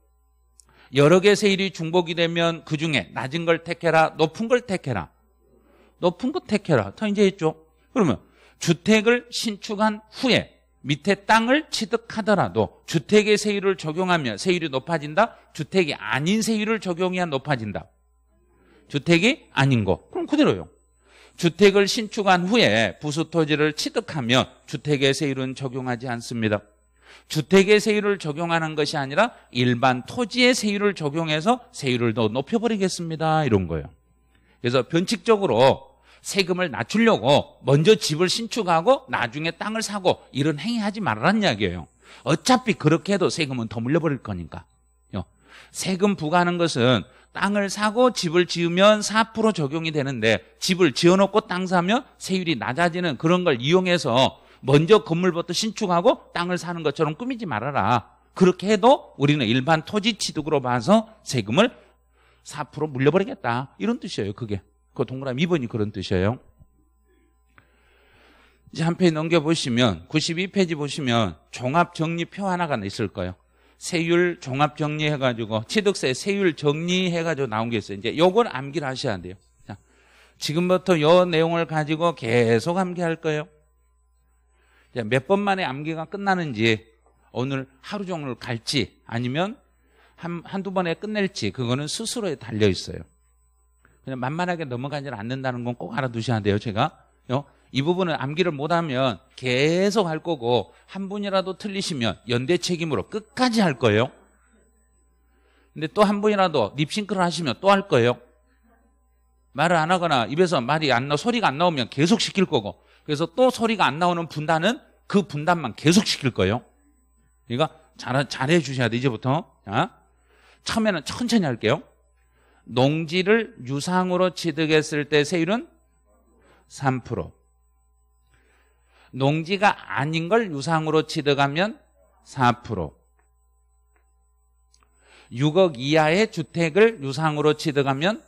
여러 개 세일이 중복이 되면 그 중에 낮은 걸 택해라, 높은 걸 택해라. 높은 거 택해라. 다 이제 했죠. 그러면 주택을 신축한 후에 밑에 땅을 취득하더라도 주택의 세율을 적용하면 세율이 높아진다? 주택이 아닌 세율을 적용해야 높아진다. 주택이 아닌 거. 그럼 그대로요. 주택을 신축한 후에 부수 토지를 취득하면 주택의 세율은 적용하지 않습니다. 주택의 세율을 적용하는 것이 아니라 일반 토지의 세율을 적용해서 세율을 더 높여버리겠습니다. 이런 거예요. 그래서 변칙적으로 세금을 낮추려고 먼저 집을 신축하고 나중에 땅을 사고 이런 행위하지 말라는 이야기예요. 어차피 그렇게 해도 세금은 더 물려버릴 거니까. 세금 부과하는 것은 땅을 사고 집을 지으면 4% 적용이 되는데 집을 지어놓고 땅 사면 세율이 낮아지는 그런 걸 이용해서 먼저 건물부터 신축하고 땅을 사는 것처럼 꾸미지 말아라. 그렇게 해도 우리는 일반 토지 취득으로 봐서 세금을 4% 물려버리겠다. 이런 뜻이에요. 그게. 그 동그라미 2번이 그런 뜻이에요. 이제 한 페이지 넘겨보시면 92페이지 보시면 종합정리표 하나가 있을 거예요. 세율 종합 정리해가지고 취득세 세율 정리해가지고 나온 게 있어요. 이제 요걸 암기를 하셔야 돼요. 자, 지금부터 요 내용을 가지고 계속 암기할 거예요. 몇번 만에 암기가 끝나는지 오늘 하루 종일 갈지 아니면 한, 한두 번에 끝낼지 그거는 스스로에 달려 있어요. 그냥 만만하게 넘어가지 않는다는 건 꼭 알아두셔야 돼요. 제가 어? 이 부분은 암기를 못하면 계속 할 거고 한 분이라도 틀리시면 연대 책임으로 끝까지 할 거예요. 근데 또 한 분이라도 립싱크를 하시면 또 할 거예요. 말을 안 하거나 입에서 말이 안 나, 소리가 안 나오면 계속 시킬 거고 그래서 또 소리가 안 나오는 분단은 그 분단만 계속 시킬 거예요. 그러니까 잘, 잘해 주셔야 돼, 이제부터. 자, 처음에는 천천히 할게요. 농지를 유상으로 취득했을 때 세율은 3%. 농지가 아닌 걸 유상으로 취득하면 4%. 6억 이하의 주택을 유상으로 취득하면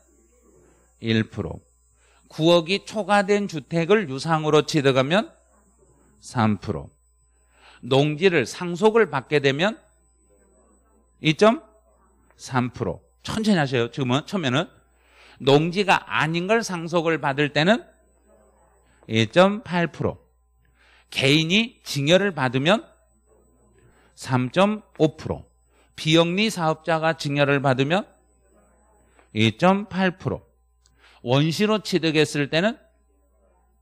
9억이 초과된 주택을 유상으로 취득하면 3%. 농지를 상속을 받게 되면 2.3%. 천천히 하세요. 지금은 처음에는 농지가 아닌 걸 상속을 받을 때는 1.8%. 개인이 증여를 받으면 3.5%. 비영리 사업자가 증여를 받으면 2.8%. 원시로 취득했을 때는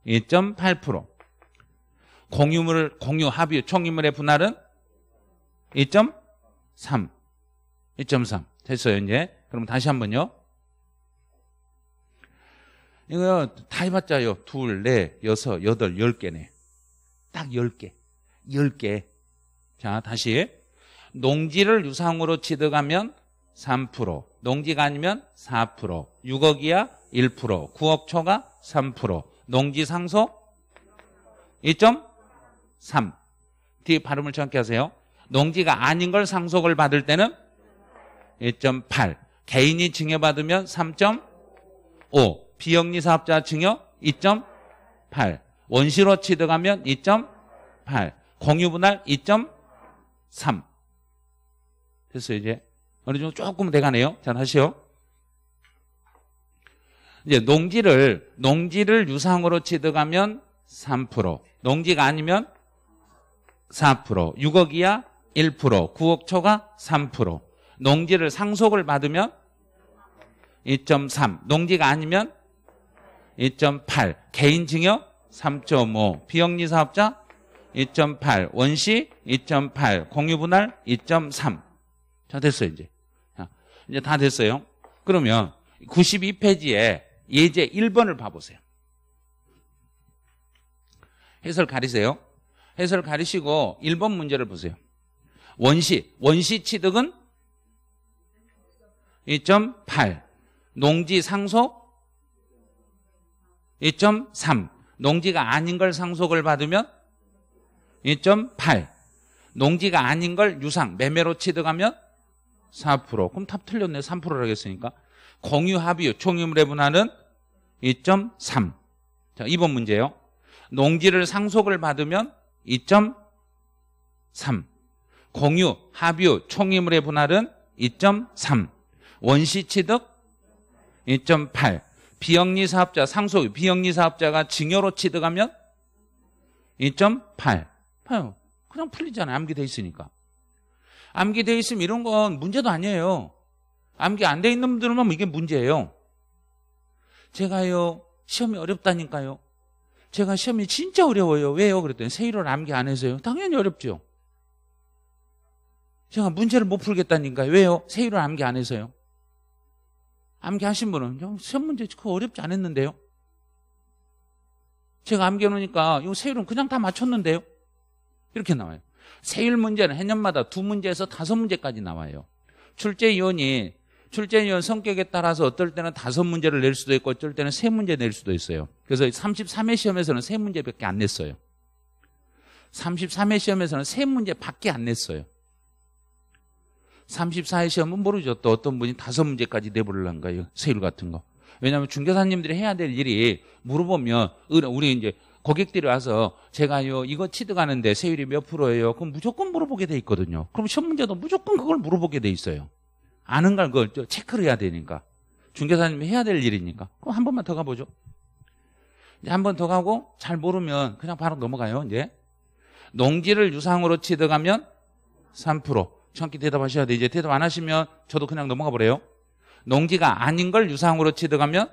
2.8% 공유물 공유 합의 총유물의 분할은 2.3 2.3 됐어요 이제 그럼 다시 한번요 이거 다 해봤자요 둘, 넷, 네, 여섯, 여덟, 열 개네 딱 열 개, 열 개. 자 다시 농지를 유상으로 취득하면 3%, 농지가 아니면 4%, 6억 이하 1%, 9억 초과 3%, 농지 상속 2.3. 뒤 발음을 정확히 하세요. 농지가 아닌 걸 상속을 받을 때는 1.8. 개인이 증여받으면 3.5. 비영리 사업자 증여 2.8. 원시로 취득하면 2.8. 공유분할 2.3. 됐어요, 이제. 어느 정도 조금 돼가네요. 잘 하시오. 이제 농지를 농지를 유상으로 취득하면 3%, 농지가 아니면 4%, 6억 이야 1%, 9억 초가 3%. 농지를 상속을 받으면 2.3, 농지가 아니면 2.8, 개인징역 3.5, 비영리 사업자 2.8, 원시 2.8, 공유분할 2.3. 자 됐어요 이제. 이제 다 됐어요. 그러면 92페이지에 예제 1번을 봐보세요. 해설 가리세요. 해설 가리시고 1번 문제를 보세요. 원시, 원시 취득은 2.8 농지 상속 2.3 농지가 아닌 걸 상속을 받으면 2.8 농지가 아닌 걸 유상 매매로 취득하면 4%. 그럼 탑 틀렸네. 3%라고 했으니까. 공유합의유, 총유물의 분하는 2.3. 자, 2번 문제요. 농지를 상속을 받으면 2.3. 공유, 합유, 의 총유물의 분할은 2.3. 원시 취득 2.8. 비영리 사업자 상속 비영리 사업자가 증여로 취득하면 2.8. 봐요. 그냥 풀리잖아요. 암기 돼 있으니까. 암기 돼있으면 이런 건 문제도 아니에요. 암기 안 돼 있는 분들만 이게 문제예요. 제가요 시험이 어렵다니까요. 제가 시험이 진짜 어려워요. 왜요? 그랬더니 세일을 암기 안 해서요. 당연히 어렵죠. 제가 문제를 못 풀겠다니까요. 왜요? 세일을 암기 안 해서요. 암기 하신 분은 시험 문제 그거 어렵지 않았는데요. 제가 암기 해놓으니까 이세율은 그냥 다 맞췄는데요. 이렇게 나와요. 세율 문제는 해년마다 두 문제에서 다섯 문제까지 나와요. 출제위원이 출제위원 성격에 따라서 어떨 때는 다섯 문제를 낼 수도 있고 어떨 때는 세 문제 낼 수도 있어요. 그래서 33회 시험에서는 세 문제밖에 안 냈어요. 33회 시험에서는 세 문제밖에 안 냈어요. 34회 시험은 모르죠. 또 어떤 분이 다섯 문제까지 내보려는 거예요. 세율 같은 거. 왜냐하면 중개사님들이 해야 될 일이 물어보면 우리 이제 고객들이 와서 제가요 이거 취득하는데 세율이 몇 프로예요? 그럼 무조건 물어보게 돼 있거든요. 그럼 시험 문제도 무조건 그걸 물어보게 돼 있어요. 아는 걸 그걸 체크를 해야 되니까 중개사님이 해야 될 일이니까 그럼 한 번만 더 가보죠. 이제 한 번 더 가고 잘 모르면 그냥 바로 넘어가요. 이제 농지를 유상으로 취득하면 3% 정확히 대답하셔야 돼. 이제 대답 안 하시면 저도 그냥 넘어가 버려요. 농지가 아닌 걸 유상으로 취득하면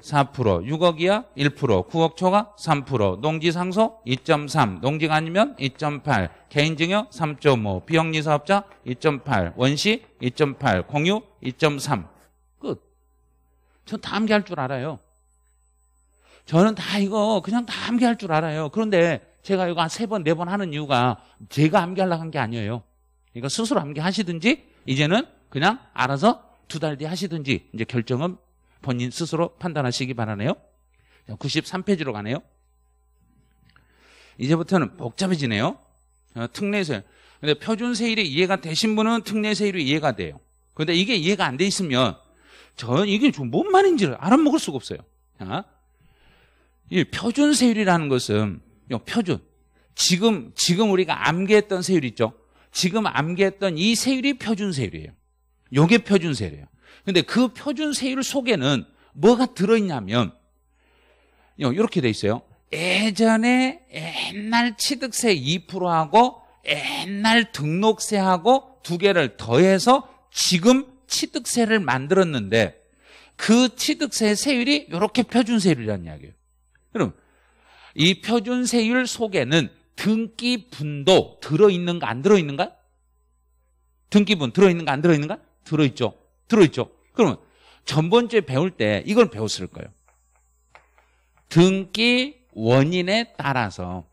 4%, 6억 이하 1%, 9억 초과 3%, 농지 상속 2.3, 농지가 아니면 2.8, 개인증여 3.5, 비영리 사업자 2.8, 원시 2.8, 공유 2.3. 끝. 전다 암기할 줄 알아요. 저는 다 이거 그냥 다 암기할 줄 알아요. 그런데 제가 이거 한 세 번, 네 번 하는 이유가 제가 암기하려고 한 게 아니에요. 그러니까 스스로 암기하시든지 이제는 그냥 알아서 두 달 뒤에 하시든지 이제 결정은 본인 스스로 판단하시기 바라네요. 93페이지로 가네요. 이제부터는 복잡해지네요. 어, 특례세. 근데 표준 세율이 이해가 되신 분은 특례세율이 이해가 돼요. 근데 이게 이해가 안 돼 있으면 전 이게 좀 뭔 말인지를 알아먹을 수가 없어요. 이 표준 세율이라는 것은 요 표준 지금 지금 우리가 암기했던 세율 있죠. 지금 암기했던 이 세율이 표준 세율이에요. 요게 표준 세율이에요. 근데 그 표준 세율 속에는 뭐가 들어있냐면 이렇게 돼 있어요. 예전에 옛날 취득세 2%하고 옛날 등록세하고 두 개를 더해서 지금 취득세를 만들었는데 그 취득세 세율이 이렇게 표준세율이라는 이야기예요. 그럼 이 표준세율 속에는 등기분도 들어있는가 안 들어있는가? 등기분 들어있는가 안 들어있는가? 들어있죠. 들어있죠? 그러면 전번주에 배울 때 이걸 배웠을 거예요. 등기 원인에 따라서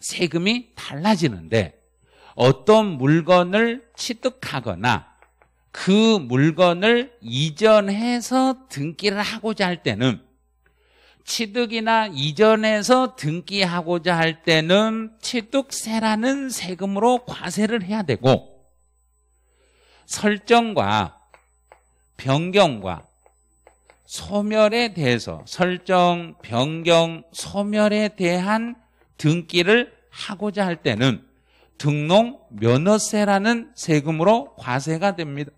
세금이 달라지는데 어떤 물건을 취득하거나 그 물건을 이전해서 등기를 하고자 할 때는 취득이나 이전해서 등기하고자 할 때는 취득세라는 세금으로 과세를 해야 되고 설정과 변경과 소멸에 대해서 설정, 변경, 소멸에 대한 등기를 하고자 할 때는 등록 면허세라는 세금으로 과세가 됩니다.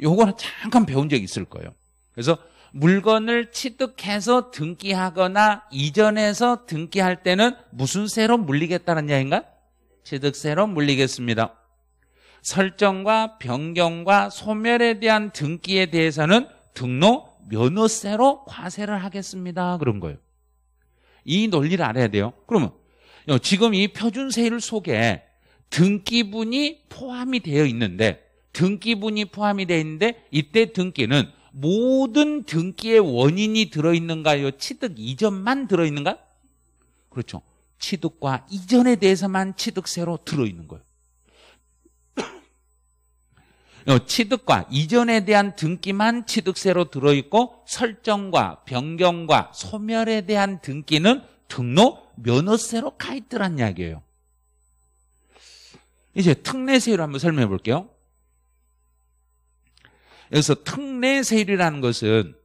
요거는 잠깐 배운 적이 있을 거예요. 그래서 물건을 취득해서 등기하거나 이전해서 등기할 때는 무슨 세로 물리겠다는 이야기인가? 취득세로 물리겠습니다. 설정과 변경과 소멸에 대한 등기에 대해서는 등록 면허세로 과세를 하겠습니다. 그런 거예요. 이 논리를 알아야 돼요. 그러면 어, 지금 이 표준세율 속에 등기분이 포함이 되어 있는데 등기분이 포함이 되어 있는데 이때 등기는 모든 등기의 원인이 들어있는가요? 취득 이전만 들어있는가? 그렇죠. 취득과 이전에 대해서만 취득세로 들어있는 거예요. 어, 취득과 이전에 대한 등기만 취득세로 들어있고 설정과 변경과 소멸에 대한 등기는 등록 면허세로 가있더란 이야기예요. 이제 특례세율 한번 설명해 볼게요. 여기서 특례세율이라는 것은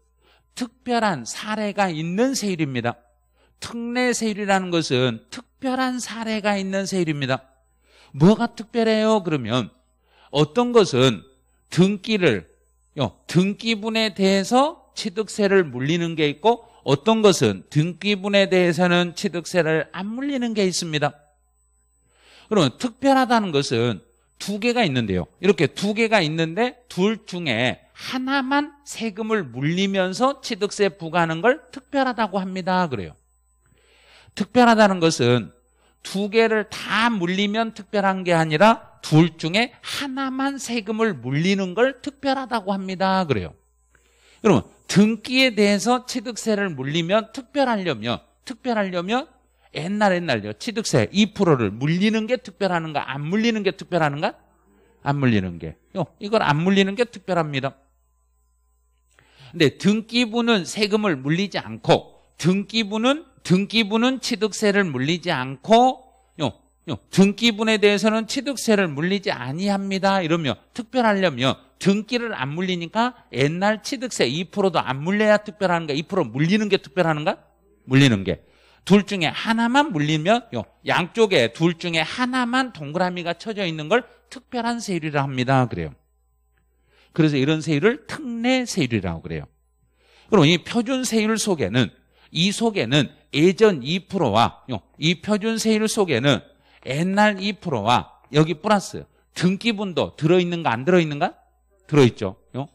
특별한 사례가 있는 세율입니다. 특례세율이라는 것은 특별한 사례가 있는 세율입니다. 뭐가 특별해요? 그러면 어떤 것은 등기를 어, 등기분에 대해서 취득세를 물리는 게 있고 어떤 것은 등기분에 대해서는 취득세를 안 물리는 게 있습니다. 그러면 특별하다는 것은 두 개가 있는데요. 이렇게 두 개가 있는데 둘 중에 하나만 세금을 물리면서 취득세 부과하는 걸 특별하다고 합니다. 그래요. 특별하다는 것은 두 개를 다 물리면 특별한 게 아니라 둘 중에 하나만 세금을 물리는 걸 특별하다고 합니다. 그래요. 여러분, 등기에 대해서 취득세를 물리면 특별하려면, 특별하려면 옛날 옛날요. 취득세 2%를 물리는 게 특별하는가? 안 물리는 게 특별하는가? 안 물리는 게. 어, 이걸 안 물리는 게 특별합니다. 근데 등기부는 세금을 물리지 않고 등기부는 등기부는 취득세를 물리지 않고 요 어, 등기분에 대해서는 취득세를 물리지 아니합니다. 이러면 특별하려면 등기를 안 물리니까 옛날 취득세 2%도 안 물려야 특별하는가? 2% 물리는 게 특별하는가? 물리는 게. 둘 중에 하나만 물리면 요 양쪽에 둘 중에 하나만 동그라미가 쳐져 있는 걸 특별한 세율이라 합니다. 그래요. 그래서 이런 세율을 특례 세율이라고 그래요. 그럼 이 표준 세율 속에는 이 속에는 예전 2%와 이 표준 세율 속에는 옛날 2%와 여기 플러스 등기분도 들어있는가 안 들어있는가? 들어있죠. 요?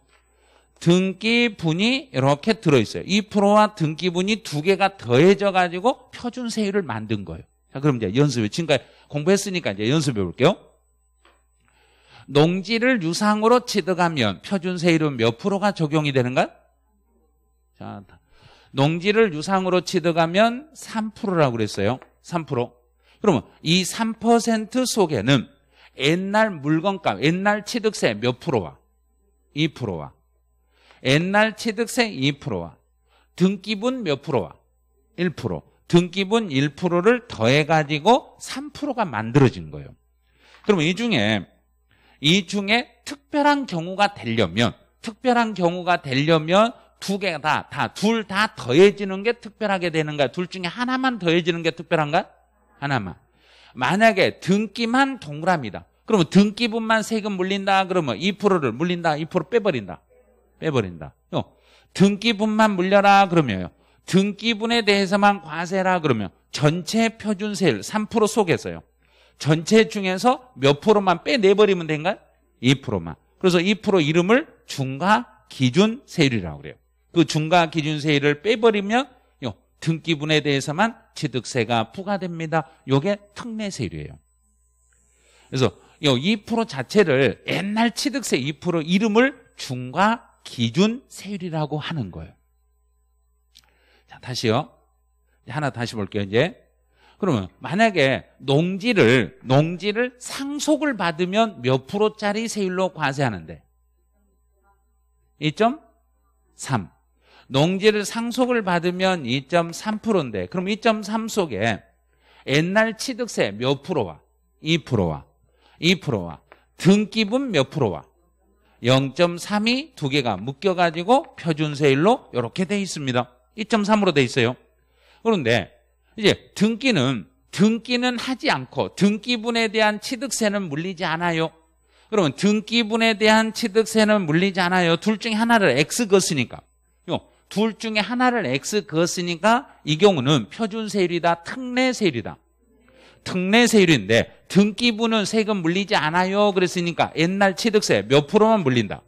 등기분이 이렇게 들어있어요. 2%와 등기분이 두 개가 더해져가지고 표준세율을 만든 거예요. 자, 그럼 이제 연습해. 지금까지 공부했으니까 이제 연습해 볼게요. 농지를 유상으로 취득하면 표준세율은 몇 프로가 적용이 되는가? 자, 농지를 유상으로 취득하면 3%라고 그랬어요. 3%. 그러면 이 3% 속에는 옛날 물건값, 옛날 취득세 몇 프로와? 2%와. 옛날 취득세 2%와. 등기분 몇 프로와? 1%. 등기분 1%를 더해가지고 3%가 만들어진 거예요. 그러면 이 중에, 이 중에 특별한 경우가 되려면, 특별한 경우가 되려면 두 개 다, 다, 둘 다 더해지는 게 특별하게 되는가? 요둘 중에 하나만 더해지는 게 특별한가? 요 하나만. 만약에 등기만 동그라미다. 그러면 등기분만 세금 물린다. 그러면 2%를 물린다. 2% 빼버린다. 빼버린다. 요. 등기분만 물려라. 그러면요. 등기분에 대해서만 과세라. 그러면 전체 표준세율 3% 속에서요. 전체 중에서 몇 프로만 빼내버리면 된가요? 2%만. 그래서 2% 이름을 중과 기준 세율이라고 그래요. 그 중과 기준 세율을 빼버리면 등기분에 대해서만 취득세가 부과됩니다. 이게 특례세율이에요. 그래서 이 2% 자체를 옛날 취득세 2% 이름을 중과 기준 세율이라고 하는 거예요. 자, 다시요. 하나 다시 볼게요, 이제. 그러면 만약에 농지를 농지를 상속을 받으면 몇 프로짜리 세율로 과세하는데? 2.3. 농지를 상속을 받으면 2.3%인데 그럼 2.3 속에 옛날 취득세 몇 프로와 2%와 2%와 등기분 몇 프로와 0.32두 개가 묶여가지고 표준세일로 이렇게 돼 있습니다. 2.3으로 돼 있어요. 그런데 이제 등기는 등기는 하지 않고 등기분에 대한 취득세는 물리지 않아요. 그러면 등기분에 대한 취득세는 물리지 않아요. 둘 중에 하나를 X 긋으니까. 둘 중에 하나를 X 그었으니까 이 경우는 표준세율이다, 특례세율이다. 특례세율인데 등기부는 세금 물리지 않아요. 그랬으니까 옛날 취득세 몇 프로만 물린다.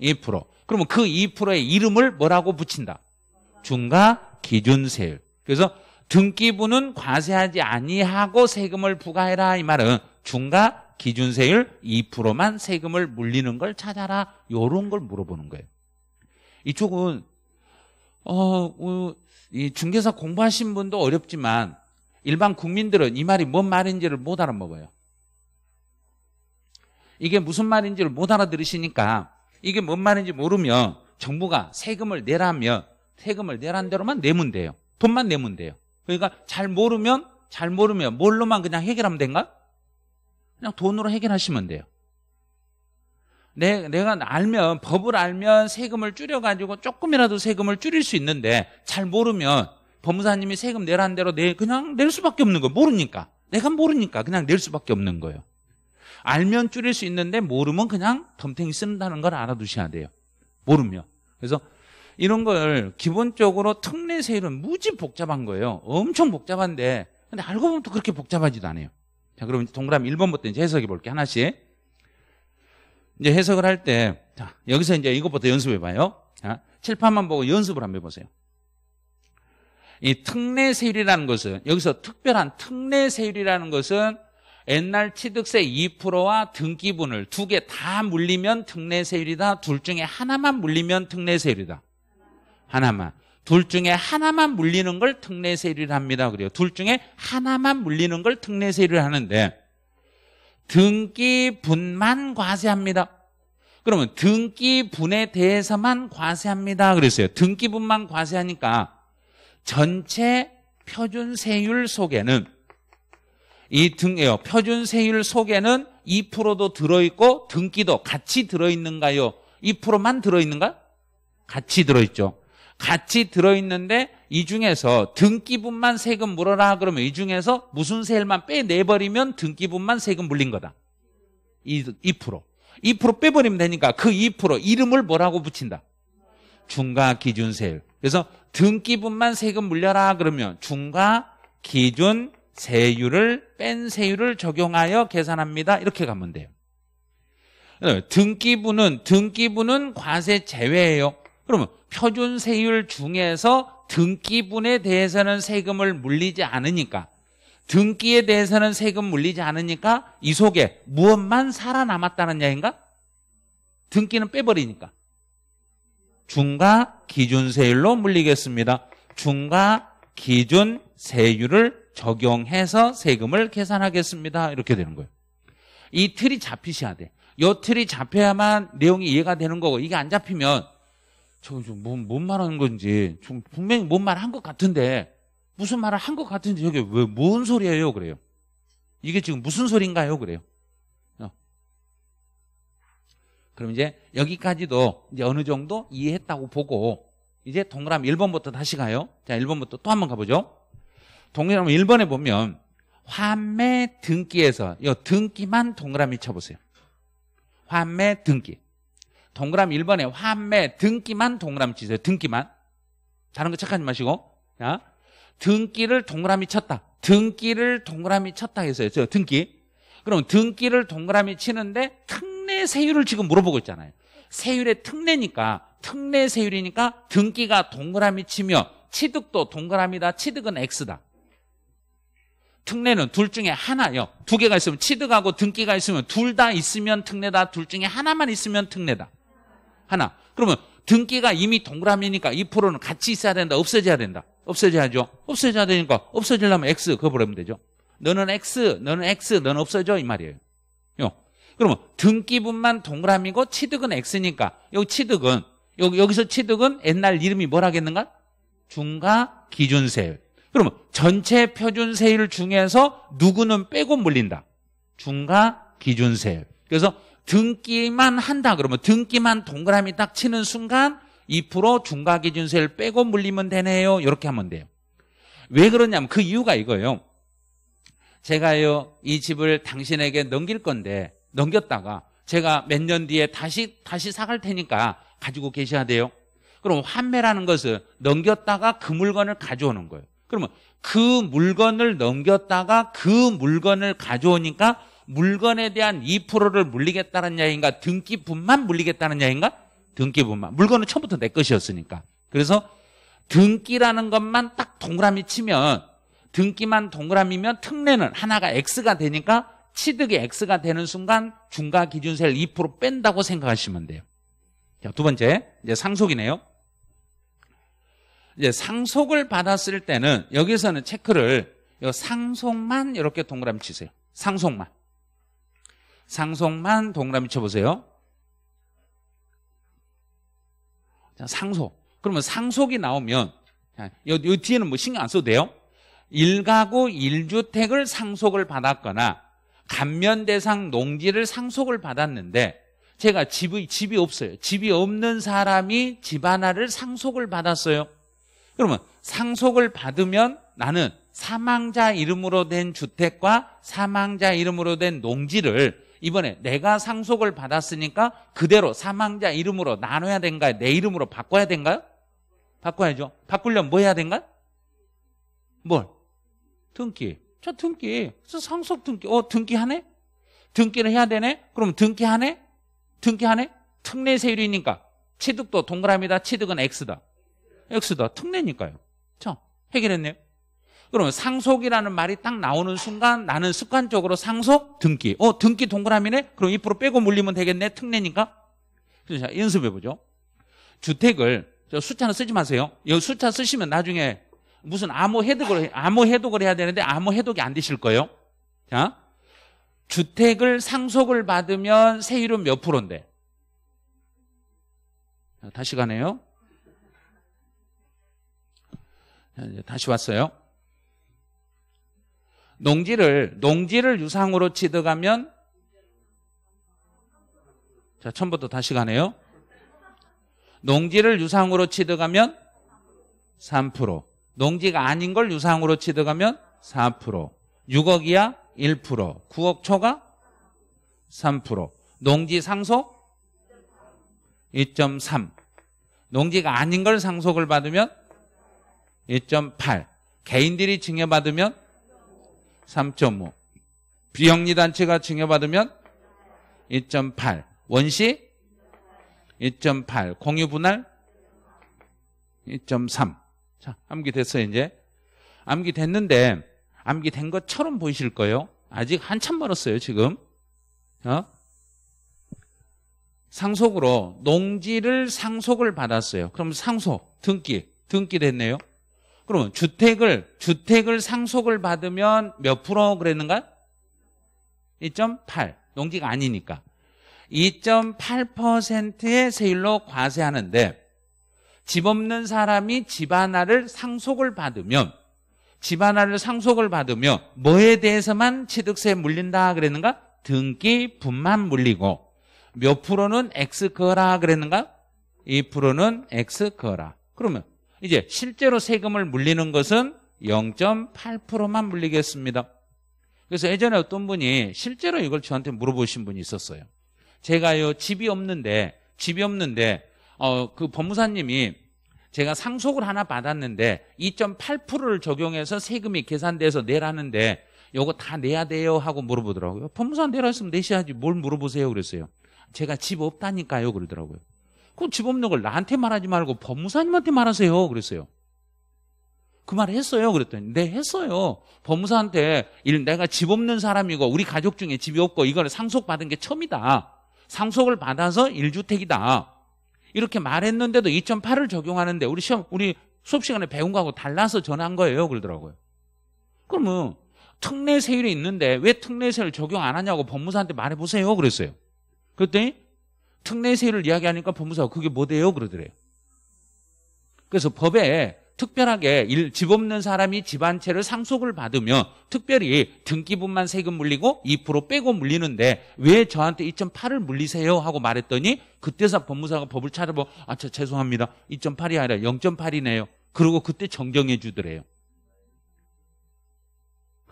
2%. 그러면 그 2%의 이름을 뭐라고 붙인다? 중과 기준세율. 그래서 등기부는 과세하지 아니하고 세금을 부과해라 이 말은 중과 기준세율 2%만 세금을 물리는 걸 찾아라. 이런걸 물어보는 거예요. 이쪽은 어, 어, 이 중개사 공부하신 분도 어렵지만 일반 국민들은 이 말이 뭔 말인지를 못 알아먹어요. 이게 무슨 말인지를 못 알아들으시니까 이게 뭔 말인지 모르면 정부가 세금을 내라면 세금을 내란 대로만 내면 돼요. 돈만 내면 돼요. 그러니까 잘 모르면 잘 모르면 뭘로만 그냥 해결하면 된가? 그냥 돈으로 해결하시면 돼요. 내, 내가 알면 법을 알면 세금을 줄여가지고 조금이라도 세금을 줄일 수 있는데 잘 모르면 법무사님이 세금 내라는 대로 내 그냥 낼 수밖에 없는 거예요. 모르니까 내가 모르니까 그냥 낼 수밖에 없는 거예요. 알면 줄일 수 있는데 모르면 그냥 덤탱이 쓴다는 걸 알아두셔야 돼요. 모르면 그래서 이런 걸 기본적으로 특례세율은 무지 복잡한 거예요. 엄청 복잡한데 근데 알고 보면 또 그렇게 복잡하지도 않아요. 자, 그럼 동그라미 1번부터 이제 해석해 볼게 요 하나씩. 이제 해석을 할 때 여기서 이제 이것부터 연습해 봐요. 칠판만 보고 연습을 한번 해보세요. 이 특례세율이라는 것은 여기서 특별한 특례세율이라는 것은 옛날 취득세 2%와 등기분을 두 개 다 물리면 특례세율이다. 둘 중에 하나만 물리면 특례세율이다. 하나만. 둘 중에 하나만 물리는 걸 특례세율이라 합니다. 그래요. 둘 중에 하나만 물리는 걸 특례세율을 하는데 등기분만 과세합니다. 그러면 등기분에 대해서만 과세합니다. 그랬어요. 등기분만 과세하니까 전체 표준세율 속에는 이 등, 에요 표준세율 속에는 2%도 들어있고 등기도 같이 들어있는가요? 2%만 들어있는가? 같이 들어있죠. 같이 들어있는데 이 중에서 등기분만 세금 물어라 그러면 이 중에서 무슨 세일만 빼내버리면 등기분만 세금 물린 거다. 2%. 2% 빼버리면 되니까 그 2% 이름을 뭐라고 붙인다? 중과 기준 세율 그래서 등기분만 세금 물려라 그러면 중과 기준 세율을 뺀 세율을 적용하여 계산합니다. 이렇게 가면 돼요. 등기부는 등기부는 과세 제외예요. 그러면 표준 세율 중에서 등기분에 대해서는 세금을 물리지 않으니까 등기에 대해서는 세금 물리지 않으니까 이 속에 무엇만 살아남았다는 얘기인가? 등기는 빼버리니까 중과 기준세율로 물리겠습니다 중과 기준세율을 적용해서 세금을 계산하겠습니다 이렇게 되는 거예요 이 틀이 잡히셔야 돼. 요 틀이 잡혀야만 내용이 이해가 되는 거고 이게 안 잡히면 저뭔 뭔 말하는 건지 좀 분명히 뭔 말 한 것 같은데 무슨 말을 한 것 같은데 여게왜뭔 소리예요 그래요. 이게 지금 무슨 소린가요 그래요. 어. 그럼 이제 여기까지도 이제 어느 정도 이해했다고 보고 이제 동그라미 1번부터 다시 가요. 자 1번부터 또 한 번 가보죠. 동그라미 1번에 보면 환매 등기에서 이 등기만 동그라미 쳐보세요. 환매 등기. 동그라미 1번에 환매 등기만 동그라미 치세요. 등기만. 다른 거 착하지 마시고. 야. 등기를 동그라미 쳤다. 등기를 동그라미 쳤다 했어요. 저 등기. 그럼 등기를 동그라미 치는데 특례 세율을 지금 물어보고 있잖아요. 세율의 특례니까 특례 세율이니까 등기가 동그라미 치며 취득도 동그라미다. 취득은 X다. 특례는 둘 중에 하나요. 두 개가 있으면 취득하고 등기가 있으면 둘 다 있으면 특례다. 둘 중에 하나만 있으면 특례다. 하나. 그러면 등기가 이미 동그라미니까 2%는 같이 있어야 된다. 없어져야 된다. 없어져야죠. 없어져야 되니까 없어지려면 X 그거버리면 되죠. 너는 X, 너는 X, 너는 없어져 이 말이에요. 요. 그러면 등기분만 동그라미고 취득은 X니까 여기 취득은 여기, 여기서 취득은 옛날 이름이 뭐라겠는가? 중과 기준세율. 그러면 전체 표준세율 중에서 누구는 빼고 물린다. 중과 기준세율. 그래서 등기만 한다 그러면 등기만 동그라미 딱 치는 순간 2% 중과기준세를 빼고 물리면 되네요. 이렇게 하면 돼요. 왜 그러냐면 그 이유가 이거예요. 제가요 이 집을 당신에게 넘길 건데 넘겼다가 제가 몇 년 뒤에 다시 다시 사갈 테니까 가지고 계셔야 돼요. 그럼 환매라는 것은 넘겼다가 그 물건을 가져오는 거예요. 그러면 그 물건을 넘겼다가 그 물건을 가져오니까 물건에 대한 2%를 물리겠다는 이 야인가 기 등기분만 물리겠다는 이 야인가 기 등기분만. 물건은 처음부터 내 것이었으니까. 그래서 등기라는 것만 딱 동그라미 치면 등기만 동그라미면 특례는 하나가 X가 되니까 취득이 X가 되는 순간 중과 기준세를 2% 뺀다고 생각하시면 돼요. 자, 두 번째. 이제 상속이네요. 이제 상속을 받았을 때는 여기서는 체크를 상속만 이렇게 동그라미 치세요. 상속만. 상속만 동그라미 쳐보세요. 자, 상속. 그러면 상속이 나오면 요, 요 뒤에는 뭐 신경 안 써도 돼요. 1가구 1주택을 상속을 받았거나 감면 대상 농지를 상속을 받았는데 제가 집이, 집이 없어요. 집이 없는 사람이 집 하나를 상속을 받았어요. 그러면 상속을 받으면 나는 사망자 이름으로 된 주택과 사망자 이름으로 된 농지를 이번에 내가 상속을 받았으니까 그대로 사망자 이름으로 나눠야 된가요? 내 이름으로 바꿔야 된가요? 바꿔야죠. 바꾸려면 뭐 해야 된가요? 뭘? 등기. 저 등기. 저 상속 등기. 어, 등기하네? 등기를 해야 되네? 그럼 등기하네? 등기하네? 특례세율이니까. 취득도 동그라미다. 취득은 X다. X다. 특례니까요. 자, 해결했네요. 그러면 상속이라는 말이 딱 나오는 순간 나는 습관적으로 상속, 등기. 어, 등기 동그라미네? 그럼 2% 빼고 물리면 되겠네? 특례니까? 그 연습해보죠. 주택을, 저 숫자는 쓰지 마세요. 이 숫자 쓰시면 나중에 무슨 암호 해독을, 암호 해독을 해야 되는데 암호 해독이 안 되실 거예요. 자, 주택을 상속을 받으면 세율은 몇 프로인데? 자, 다시 가네요. 자, 이제 다시 왔어요. 농지를 농지를 유상으로 취득하면 자 처음부터 다시 가네요. 농지를 유상으로 취득하면 3% 농지가 아닌 걸 유상으로 취득하면 4% 6억 이야 1% 9억 초과 3% 농지 상속 2.3 농지가 아닌 걸 상속을 받으면 2.8 개인들이 증여받으면 3.5. 비영리 단체가 증여받으면 1.8. 원시 1.8. 공유 분할 1.3. 자, 암기 됐어요, 이제. 암기 됐는데 암기 된 것처럼 보이실 거예요. 아직 한참 멀었어요, 지금. 어? 상속으로 농지를 상속을 받았어요. 그럼 상속, 등기, 등기 됐네요. 그러면 주택을 주택을 상속을 받으면 몇 프로 그랬는가? 2.8 농지가 아니니까 2.8%의 세율로 과세하는데 집 없는 사람이 집 하나를 상속을 받으면 집 하나를 상속을 받으면 뭐에 대해서만 취득세 물린다 그랬는가? 등기분만 물리고 몇 프로는 X 거라 그랬는가? 2%는 X 거라. 그러면 이제 실제로 세금을 물리는 것은 0.8%만 물리겠습니다. 그래서 예전에 어떤 분이 실제로 이걸 저한테 물어보신 분이 있었어요. 제가요 집이 없는데 집이 없는데 어, 그 법무사님이 제가 상속을 하나 받았는데 2.8%를 적용해서 세금이 계산돼서 내라는데 요거 다 내야 돼요 하고 물어보더라고요. 법무사 내라 했으면 내셔야지 뭘 물어보세요 그랬어요. 제가 집 없다니까요 그러더라고요. 그 집업력을 나한테 말하지 말고 법무사님한테 말하세요. 그랬어요. 그말 했어요. 그랬더니 네 했어요. 법무사한테 일 내가 집 없는 사람이고 우리 가족 중에 집이 없고 이걸 상속받은 게 처음이다. 상속을 받아서 1주택이다 이렇게 말했는데도 2.8을 적용하는데 우리 시험 우리 수업 시간에 배운 거하고 달라서 전한 거예요. 그러더라고요. 그러면 특례 세율이 있는데 왜 특례 세율 을 적용 안 하냐고 법무사한테 말해 보세요. 그랬어요. 그랬더니 특례세율을 이야기하니까 법무사가 그게 뭐대요? 그러더래요. 그래서 법에 특별하게 집 없는 사람이 집 한 채를 상속을 받으면 특별히 등기분만 세금 물리고 2% 빼고 물리는데 왜 저한테 2.8을 물리세요? 하고 말했더니 그때서 법무사가 법을 찾아보 아, 저 죄송합니다. 2.8이 아니라 0.8이네요. 그리고 그때 정정해 주더래요.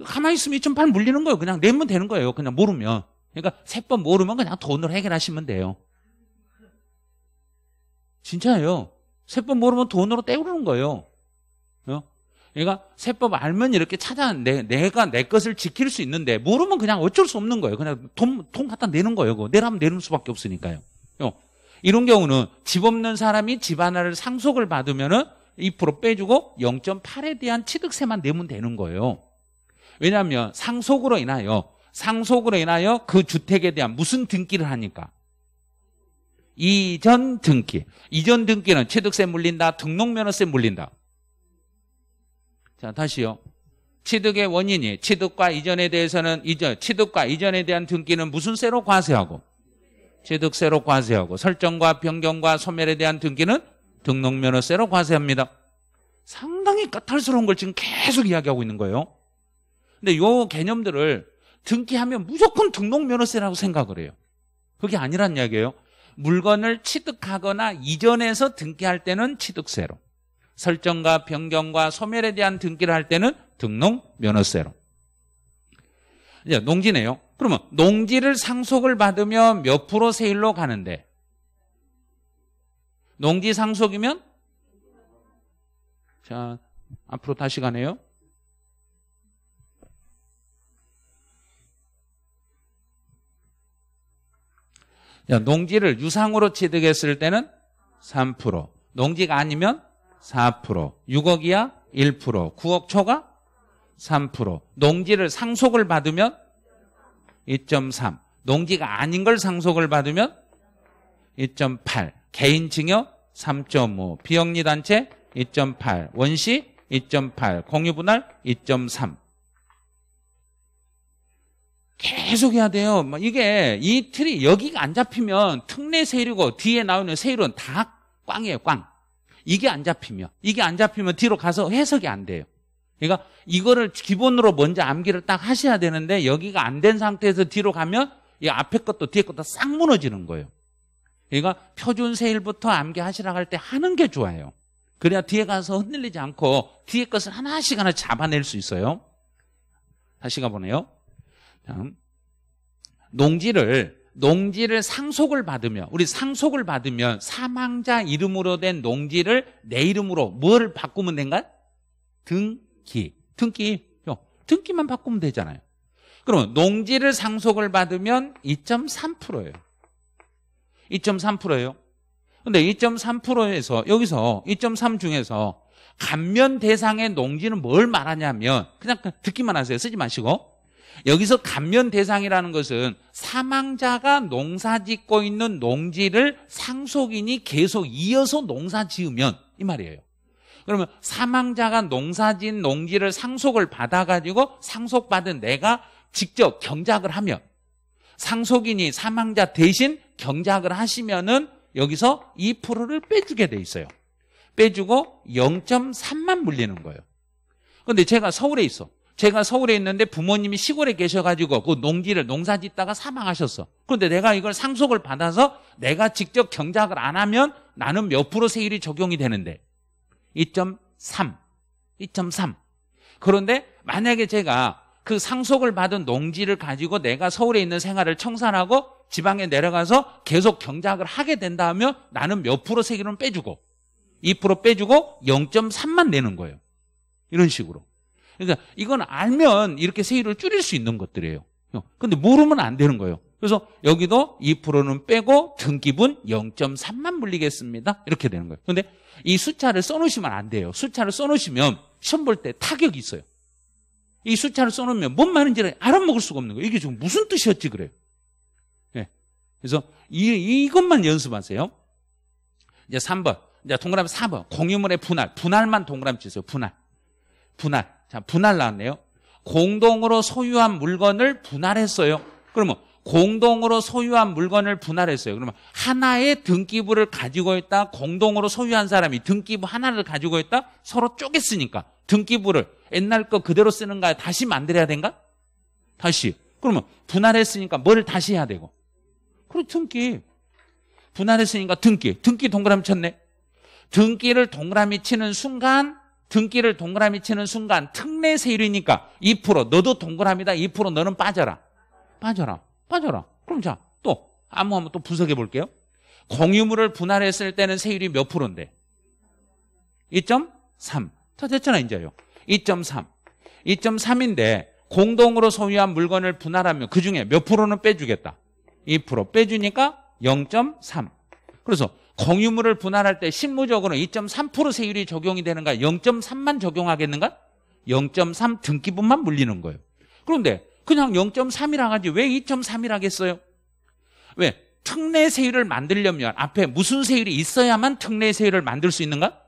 가만히 있으면 2.8 물리는 거예요. 그냥 내면 되는 거예요. 그냥 모르면. 그러니까 세법 모르면 그냥 돈으로 해결하시면 돼요. 진짜예요. 세법 모르면 돈으로 때우는 거예요. 어? 그러니까 세법 알면 이렇게 찾아 내, 내가 내 것을 지킬 수 있는데 모르면 그냥 어쩔 수 없는 거예요. 그냥 돈, 돈 갖다 내는 거예요. 그거. 내라면 내는 수밖에 없으니까요. 어? 이런 경우는 집 없는 사람이 집 하나를 상속을 받으면은 2% 빼주고 0.8에 대한 취득세만 내면 되는 거예요. 왜냐하면 상속으로 인하여 상속으로 인하여 그 주택에 대한 무슨 등기를 하니까 이전 등기. 이전 등기는 취득세 물린다, 등록면허세 물린다. 자, 다시요. 취득의 원인이 취득과 이전에 대해서는 이전, 취득과 이전에 대한 등기는 무슨 세로 과세하고 취득세로 과세하고 설정과 변경과 소멸에 대한 등기는 등록면허세로 과세합니다. 상당히 까탈스러운 걸 지금 계속 이야기하고 있는 거예요. 근데 요 개념들을 등기하면 무조건 등록면허세라고 생각을 해요. 그게 아니란 이야기예요. 물건을 취득하거나 이전해서 등기할 때는 취득세로 설정과 변경과 소멸에 대한 등기를 할 때는 등록면허세로 이제 농지네요 그러면 농지를 상속을 받으면 몇 프로 세일로 가는데 농지 상속이면 자 앞으로 다시 가네요 농지를 유상으로 취득했을 때는 3%, 농지가 아니면 4%, 6억 이야 1%, 9억 초과 3%, 농지를 상속을 받으면 2.3, 농지가 아닌 걸 상속을 받으면 2.8, 개인증여 3.5, 비영리단체 2.8, 원시 2.8, 공유분할 2.3. 계속 해야 돼요. 이게 이 틀이 여기가 안 잡히면 특례 세율이고 뒤에 나오는 세율은 다 꽝이에요, 꽝. 이게 안 잡히면 이게 안 잡히면 뒤로 가서 해석이 안 돼요. 그러니까 이거를 기본으로 먼저 암기를 딱 하셔야 되는데 여기가 안 된 상태에서 뒤로 가면 이 앞에 것도 뒤에 것도 싹 무너지는 거예요. 그러니까 표준 세일부터 암기하시라 고할 때 하는 게 좋아요. 그래야 뒤에 가서 흔들리지 않고 뒤에 것을 하나씩 하나 잡아낼 수 있어요. 다시 가보네요. 음? 농지를 농지를 상속을 받으면 우리 상속을 받으면 사망자 이름으로 된 농지를 내 이름으로 뭘 바꾸면 된가? 등기. 등기. 등기만 바꾸면 되잖아요. 그러면 농지를 상속을 받으면 2.3%예요. 2.3%예요. 근데 2.3%에서 여기서 2.3 중에서 감면 대상의 농지는 뭘 말하냐면 그냥 듣기만 하세요. 쓰지 마시고. 여기서 감면 대상이라는 것은 사망자가 농사 짓고 있는 농지를 상속인이 계속 이어서 농사 지으면 이 말이에요. 그러면 사망자가 농사 짓 농지를 상속을 받아가지고 상속받은 내가 직접 경작을 하면 상속인이 사망자 대신 경작을 하시면은 여기서 2%를 빼주게 돼 있어요. 빼주고 0.3만 물리는 거예요. 근데 제가 서울에 있어. 제가 서울에 있는데 부모님이 시골에 계셔가지고 그 농지를 농사 짓다가 사망하셨어. 그런데 내가 이걸 상속을 받아서 내가 직접 경작을 안 하면 나는 몇 프로 세율이 적용이 되는데 2.3, 2.3. 그런데 만약에 제가 그 상속을 받은 농지를 가지고 내가 서울에 있는 생활을 청산하고 지방에 내려가서 계속 경작을 하게 된다면 나는 몇 프로 세율은 빼주고 2% 빼주고 0.3만 내는 거예요. 이런 식으로. 그러니까 이건 알면 이렇게 세율을 줄일 수 있는 것들이에요. 근데 모르면 안 되는 거예요. 그래서 여기도 2%는 빼고 등기분 0.3만 물리겠습니다. 이렇게 되는 거예요. 근데 이 숫자를 써놓으시면 안 돼요. 숫자를 써놓으시면 시험 볼 때 타격이 있어요. 이 숫자를 써놓으면 뭔 말인지를 알아먹을 수가 없는 거예요. 이게 지금 무슨 뜻이었지 그래요. 네. 그래서 이, 이것만 연습하세요. 이제 3번. 이제 동그라미 4번. 공유물의 분할. 분할만 동그라미 치세요. 분할. 분할. 자, 분할 나왔네요. 공동으로 소유한 물건을 분할했어요. 그러면 공동으로 소유한 물건을 분할했어요. 그러면 하나의 등기부를 가지고 있다. 공동으로 소유한 사람이 등기부 하나를 가지고 있다. 서로 쪼갰으니까 등기부를 옛날 거 그대로 쓰는 거야. 다시 만들어야 된가? 다시. 그러면 분할했으니까 뭘 다시 해야 되고. 그리고 등기. 분할했으니까 등기. 등기 동그라미 쳤네. 등기를 동그라미 치는 순간 등기를 동그라미 치는 순간 특례 세율이니까 2% 너도 동그라미다 2% 너는 빠져라 빠져라 빠져라 그럼 자또 아무 한번 또 분석해 볼게요 공유물을 분할했을 때는 세율이 몇 프로인데 2.3 다 됐잖아 이제요 2.3 2.3인데 공동으로 소유한 물건을 분할하면 그중에 몇 프로는 빼주겠다 2% 빼주니까 0.3 그래서 공유물을 분할할 때 실무적으로 2.3% 세율이 적용이 되는가 0.3만 적용하겠는가? 0.3 등기분만 물리는 거예요. 그런데 그냥 0.3이라 하지 왜 2.3이라 했어요 왜? 특례 세율을 만들려면 앞에 무슨 세율이 있어야만 특례 세율을 만들 수 있는가?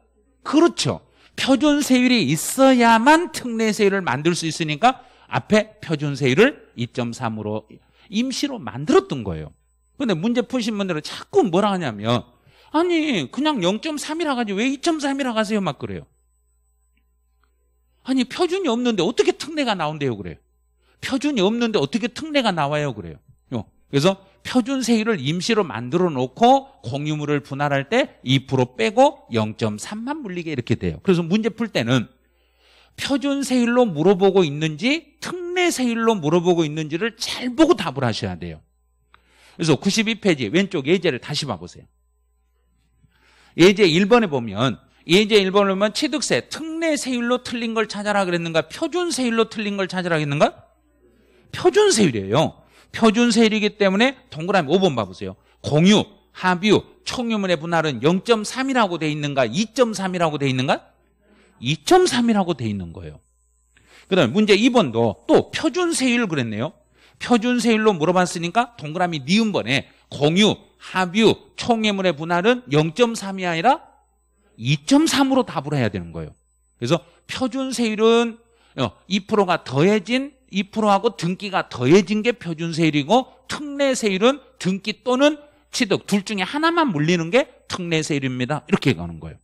그렇죠. 표준 세율이 있어야만 특례 세율을 만들 수 있으니까 앞에 표준 세율을 2.3으로 임시로 만들었던 거예요. 근데 문제 푸신 분들은 자꾸 뭐라 하냐면 아니 그냥 0.3이라 가지 고왜 2.3이라 가세요 막 그래요. 아니 표준이 없는데 어떻게 특례가 나온대요 그래요. 표준이 없는데 어떻게 특례가 나와요 그래요. 그래서 표준 세율을 임시로 만들어 놓고 공유물을 분할할 때 2% 빼고 0.3만 물리게 이렇게 돼요. 그래서 문제 풀 때는 표준 세율로 물어보고 있는지 특례 세율로 물어보고 있는지를 잘 보고 답을 하셔야 돼요. 그래서 92페이지 왼쪽 예제를 다시 봐보세요. 예제 1번에 보면 예제 1번을 보면 취득세, 특례세율로 틀린 걸 찾아라 그랬는가? 표준세율로 틀린 걸 찾아라 그랬는가? 표준세율이에요. 표준세율이기 때문에 동그라미 5번 봐보세요. 공유, 합유, 총유문의 분할은 0.3이라고 돼 있는가? 2.3이라고 돼 있는가? 2.3이라고 돼 있는 거예요. 그 다음에 문제 2번도 또 표준세율 그랬네요. 표준세율로 물어봤으니까 동그라미 니은번에 공유, 합유, 총예물의 분할은 0.3이 아니라 2.3으로 답을 해야 되는 거예요. 그래서 표준세율은 2%가 어, 더해진 2%하고 등기가 더해진 게 표준세율이고 특례세율은 등기 또는 취득 둘 중에 하나만 물리는 게 특례세율입니다. 이렇게 가는 거예요.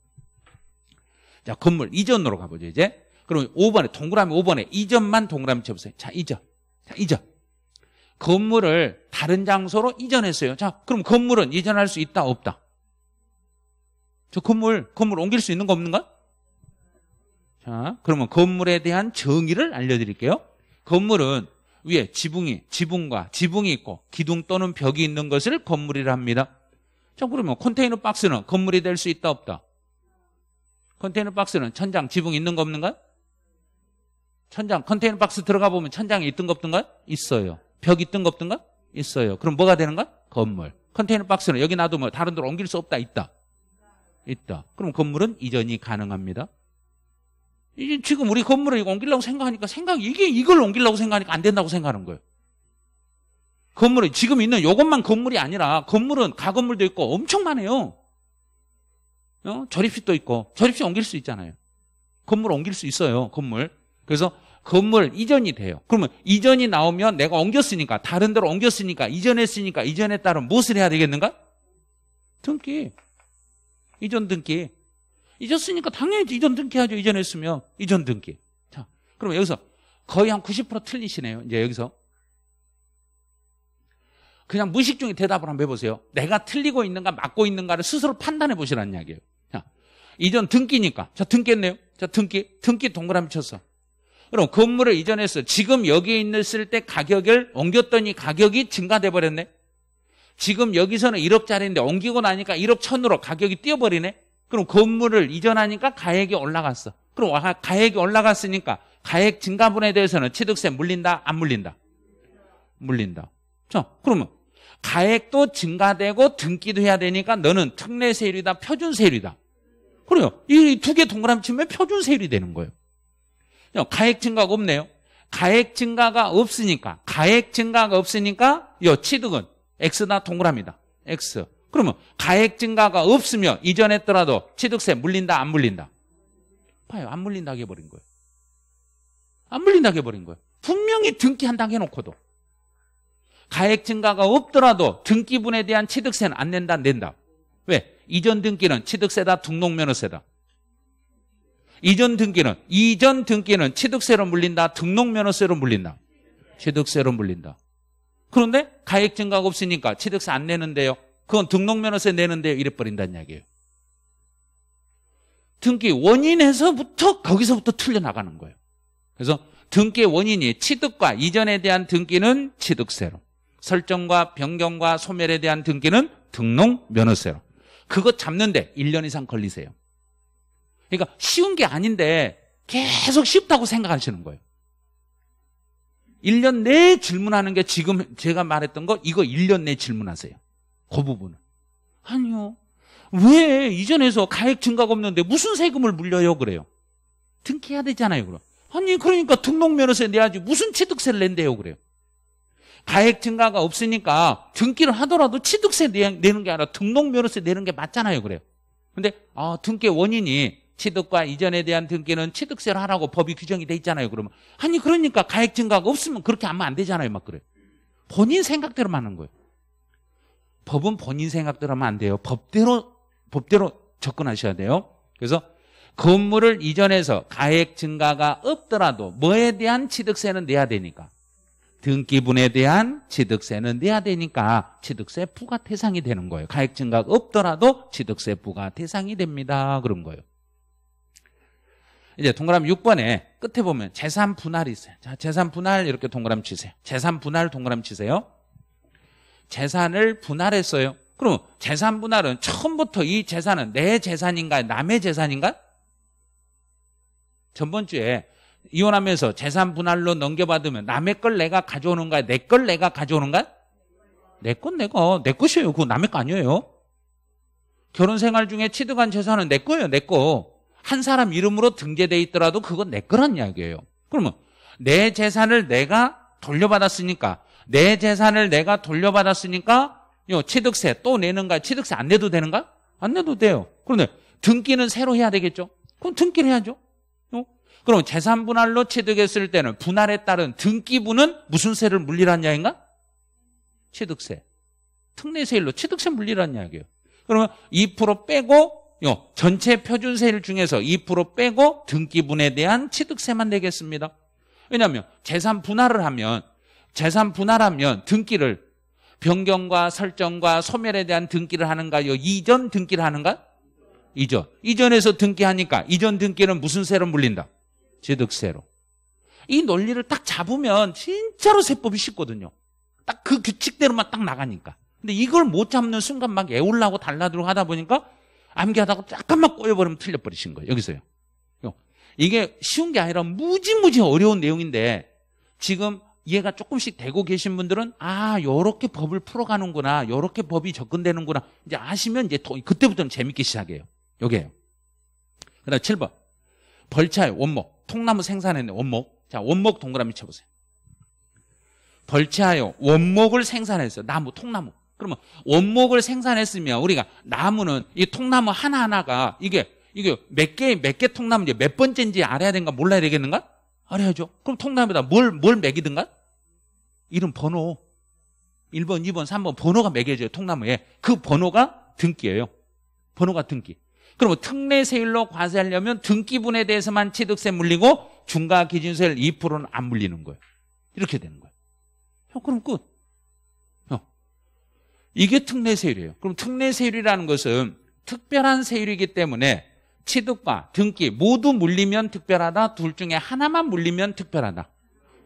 자, 건물 이전으로 가보죠, 이제. 그럼 5번에, 동그라미 5번에 이전만 동그라미 쳐보세요. 자, 이전. 자, 이전. 건물을 다른 장소로 이전했어요. 자, 그럼 건물은 이전할 수 있다, 없다? 저 건물, 건물 옮길 수 있는 거 없는가? 자, 그러면 건물에 대한 정의를 알려드릴게요. 건물은 위에 지붕이, 지붕과 지붕이 있고 기둥 또는 벽이 있는 것을 건물이라 합니다. 자, 그러면 컨테이너 박스는 건물이 될 수 있다, 없다? 컨테이너 박스는 천장, 지붕 있는 거없는가 천장, 컨테이너 박스 들어가 보면 천장이 있던 거없던가 있어요. 벽이 가없든가 있어요. 그럼 뭐가 되는가? 건물. 컨테이너 박스는 여기 놔두면 다른 데로 옮길 수 없다. 있다. 있다. 그럼 건물은 이전이 가능합니다. 이제 지금 우리 건물을 이거 옮기려고 생각하니까 생각 이게 이걸 옮기려고 생각하니까 안 된다고 생각하는 거예요. 건물이 지금 있는 이것만 건물이 아니라 건물은 가건물도 있고 엄청 많아요. 어? 저립식도 있고 저립식 옮길 수 있잖아요. 건물 옮길 수 있어요. 건물. 그래서 건물 이전이 돼요. 그러면 이전이 나오면 내가 옮겼으니까 다른 데로 옮겼으니까 이전했으니까 이전에 따른 무엇을 해야 되겠는가? 등기. 이전 등기. 잊었으니까 당연히 이전 등기하죠. 이전했으면 이전 등기. 자, 그럼 여기서 거의 한 90% 틀리시네요. 이제 여기서 그냥 무식 중에 대답을 한번 해보세요. 내가 틀리고 있는가 맞고 있는가를 스스로 판단해 보시라는 이야기예요. 자, 이전 등기니까 자 등기했네요. 자 등기 등기 동그라미 쳤어. 그럼 건물을 이전해서 지금 여기에 있는쓸 때 가격을 옮겼더니 가격이 증가돼 버렸네. 지금 여기서는 1억짜리인데 옮기고 나니까 1억 천으로 가격이 뛰어버리네. 그럼 건물을 이전하니까 가액이 올라갔어. 그럼 가액이 올라갔으니까 가액 증가분에 대해서는 취득세 물린다? 안 물린다? 물린다. 자, 그러면 가액도 증가되고 등기도 해야 되니까 너는 특례세율이다, 표준세율이다. 그래요. 이 두 개 동그라미 치면 표준세율이 되는 거예요. 가액 증가가 없네요. 가액 증가가 없으니까 가액 증가가 없으니까 요 취득은 x다 동그라미다. x. 그러면 가액 증가가 없으면 이전 했더라도 취득세 물린다 안 물린다? 봐요. 안 물린다고 해버린 거예요. 안 물린다고 해버린 거예요. 분명히 등기한다 해놓고도. 가액 증가가 없더라도 등기분에 대한 취득세는 안 낸다, 안 낸다. 왜? 이전 등기는 취득세다, 등록면허세다. 이전 등기는 이전 등기는 취득세로 물린다. 등록면허세로 물린다. 취득세로 물린다. 그런데 가액 증가가 없으니까 취득세 안 내는데요. 그건 등록면허세 내는데요. 이래버린다는 이야기예요. 등기 원인에서부터 거기서부터 틀려나가는 거예요. 그래서 등기의 원인이 취득과 이전에 대한 등기는 취득세로 설정과 변경과 소멸에 대한 등기는 등록면허세로 그거 잡는데 1년 이상 걸리세요. 그러니까 쉬운 게 아닌데 계속 쉽다고 생각하시는 거예요. 1년 내에 질문하는 게 지금 제가 말했던 거 이거 1년 내에 질문하세요. 그 부분은. 아니요. 왜 이전에서 가액 증가가 없는데 무슨 세금을 물려요 그래요. 등기해야 되잖아요 그럼. 아니 그러니까 등록면허세 내야지 무슨 취득세를 낸대요 그래요. 가액 증가가 없으니까 등기를 하더라도 취득세 내는 게 아니라 등록면허세 내는 게 맞잖아요 그래요. 근데 아 등기 원인이 취득과 이전에 대한 등기는 취득세를 하라고 법이 규정이 돼 있잖아요. 그러면 아니 그러니까 가액 증가가 없으면 그렇게 하면 안 되잖아요. 막 그래. 본인 생각대로만 하는 거예요. 법은 본인 생각대로 하면 안 돼요. 법대로 법대로 접근하셔야 돼요. 그래서 건물을 이전해서 가액 증가가 없더라도 뭐에 대한 취득세는 내야 되니까 등기분에 대한 취득세는 내야 되니까 취득세 부과 대상이 되는 거예요. 가액 증가가 없더라도 취득세 부과 대상이 됩니다. 그런 거예요. 이제 동그라미 6번에 끝에 보면 재산 분할이 있어요. 자, 재산 분할 이렇게 동그라미 치세요. 재산 분할 동그라미 치세요. 재산을 분할했어요. 그럼 재산 분할은 처음부터 이 재산은 내 재산인가 요 남의 재산인가? 전번 주에 이혼하면서 재산 분할로 넘겨받으면 남의 걸 내가 가져오는 가요내 걸 내가 가져오는 가요내건 내가 내 것이에요. 그거 남의 거 아니에요. 결혼 생활 중에 취득한 재산은 내 거예요. 내 거. 한 사람 이름으로 등재돼 있더라도 그건 내 거란 이야기예요. 그러면 내 재산을 내가 돌려받았으니까 내 재산을 내가 돌려받았으니까 요 취득세 또 내는가? 취득세 안 내도 되는가? 안 내도 돼요. 그런데 등기는 새로 해야 되겠죠? 그럼 등기를 해야죠. 어? 그럼 재산 분할로 취득했을 때는 분할에 따른 등기부는 무슨 세를 물리란 이야기인가? 취득세. 특례세일로 취득세 물리란 이야기예요. 그러면 2% 빼고 요 전체 표준세율 중에서 2% 빼고 등기분에 대한 취득세만 내겠습니다. 왜냐하면 재산 분할을 하면 재산 분할하면 등기를 변경과 설정과 소멸에 대한 등기를 하는가요? 이전 등기를 하는가? 이전. 이전에서 등기하니까 이전 등기는 무슨 세로 물린다? 취득세로. 이 논리를 딱 잡으면 진짜로 세법이 쉽거든요. 딱 그 규칙대로만 딱 나가니까. 근데 이걸 못 잡는 순간 막 애울라고 달라들고 하다 보니까 암기하다가 잠깐만 꼬여버리면 틀려버리신 거예요. 여기서요. 이게 쉬운 게 아니라 무지무지 어려운 내용인데 지금 이해가 조금씩 되고 계신 분들은 아 요렇게 법을 풀어가는구나 요렇게 법이 접근되는구나 이제 아시면 이제 더, 그때부터는 재밌게 시작해요 요게요 그 다음 7번 벌차의 원목 통나무 생산했네 원목 자 원목 동그라미 쳐보세요 벌차요 원목을 생산했어요 나무 통나무 그러면 원목을 생산했으면 우리가 나무는 이 통나무 하나하나가 이게 이게 몇 개 몇 개 통나무인지 몇 번째인지 알아야 되는가 몰라야 되겠는가? 알아야죠. 그럼 통나무에다 뭘 뭘 매기든가? 이름 번호. 1번, 2번, 3번 번호가 매겨져요. 통나무에. 그 번호가 등기예요. 번호가 등기. 그러면 특례세율로 과세하려면 등기분에 대해서만 취득세 물리고 중과 기준세를 2%는 안 물리는 거예요. 이렇게 되는 거예요. 그럼 끝. 이게 특례세율이에요. 그럼 특례세율이라는 것은 특별한 세율이기 때문에 취득과 등기 모두 물리면 특별하다. 둘 중에 하나만 물리면 특별하다.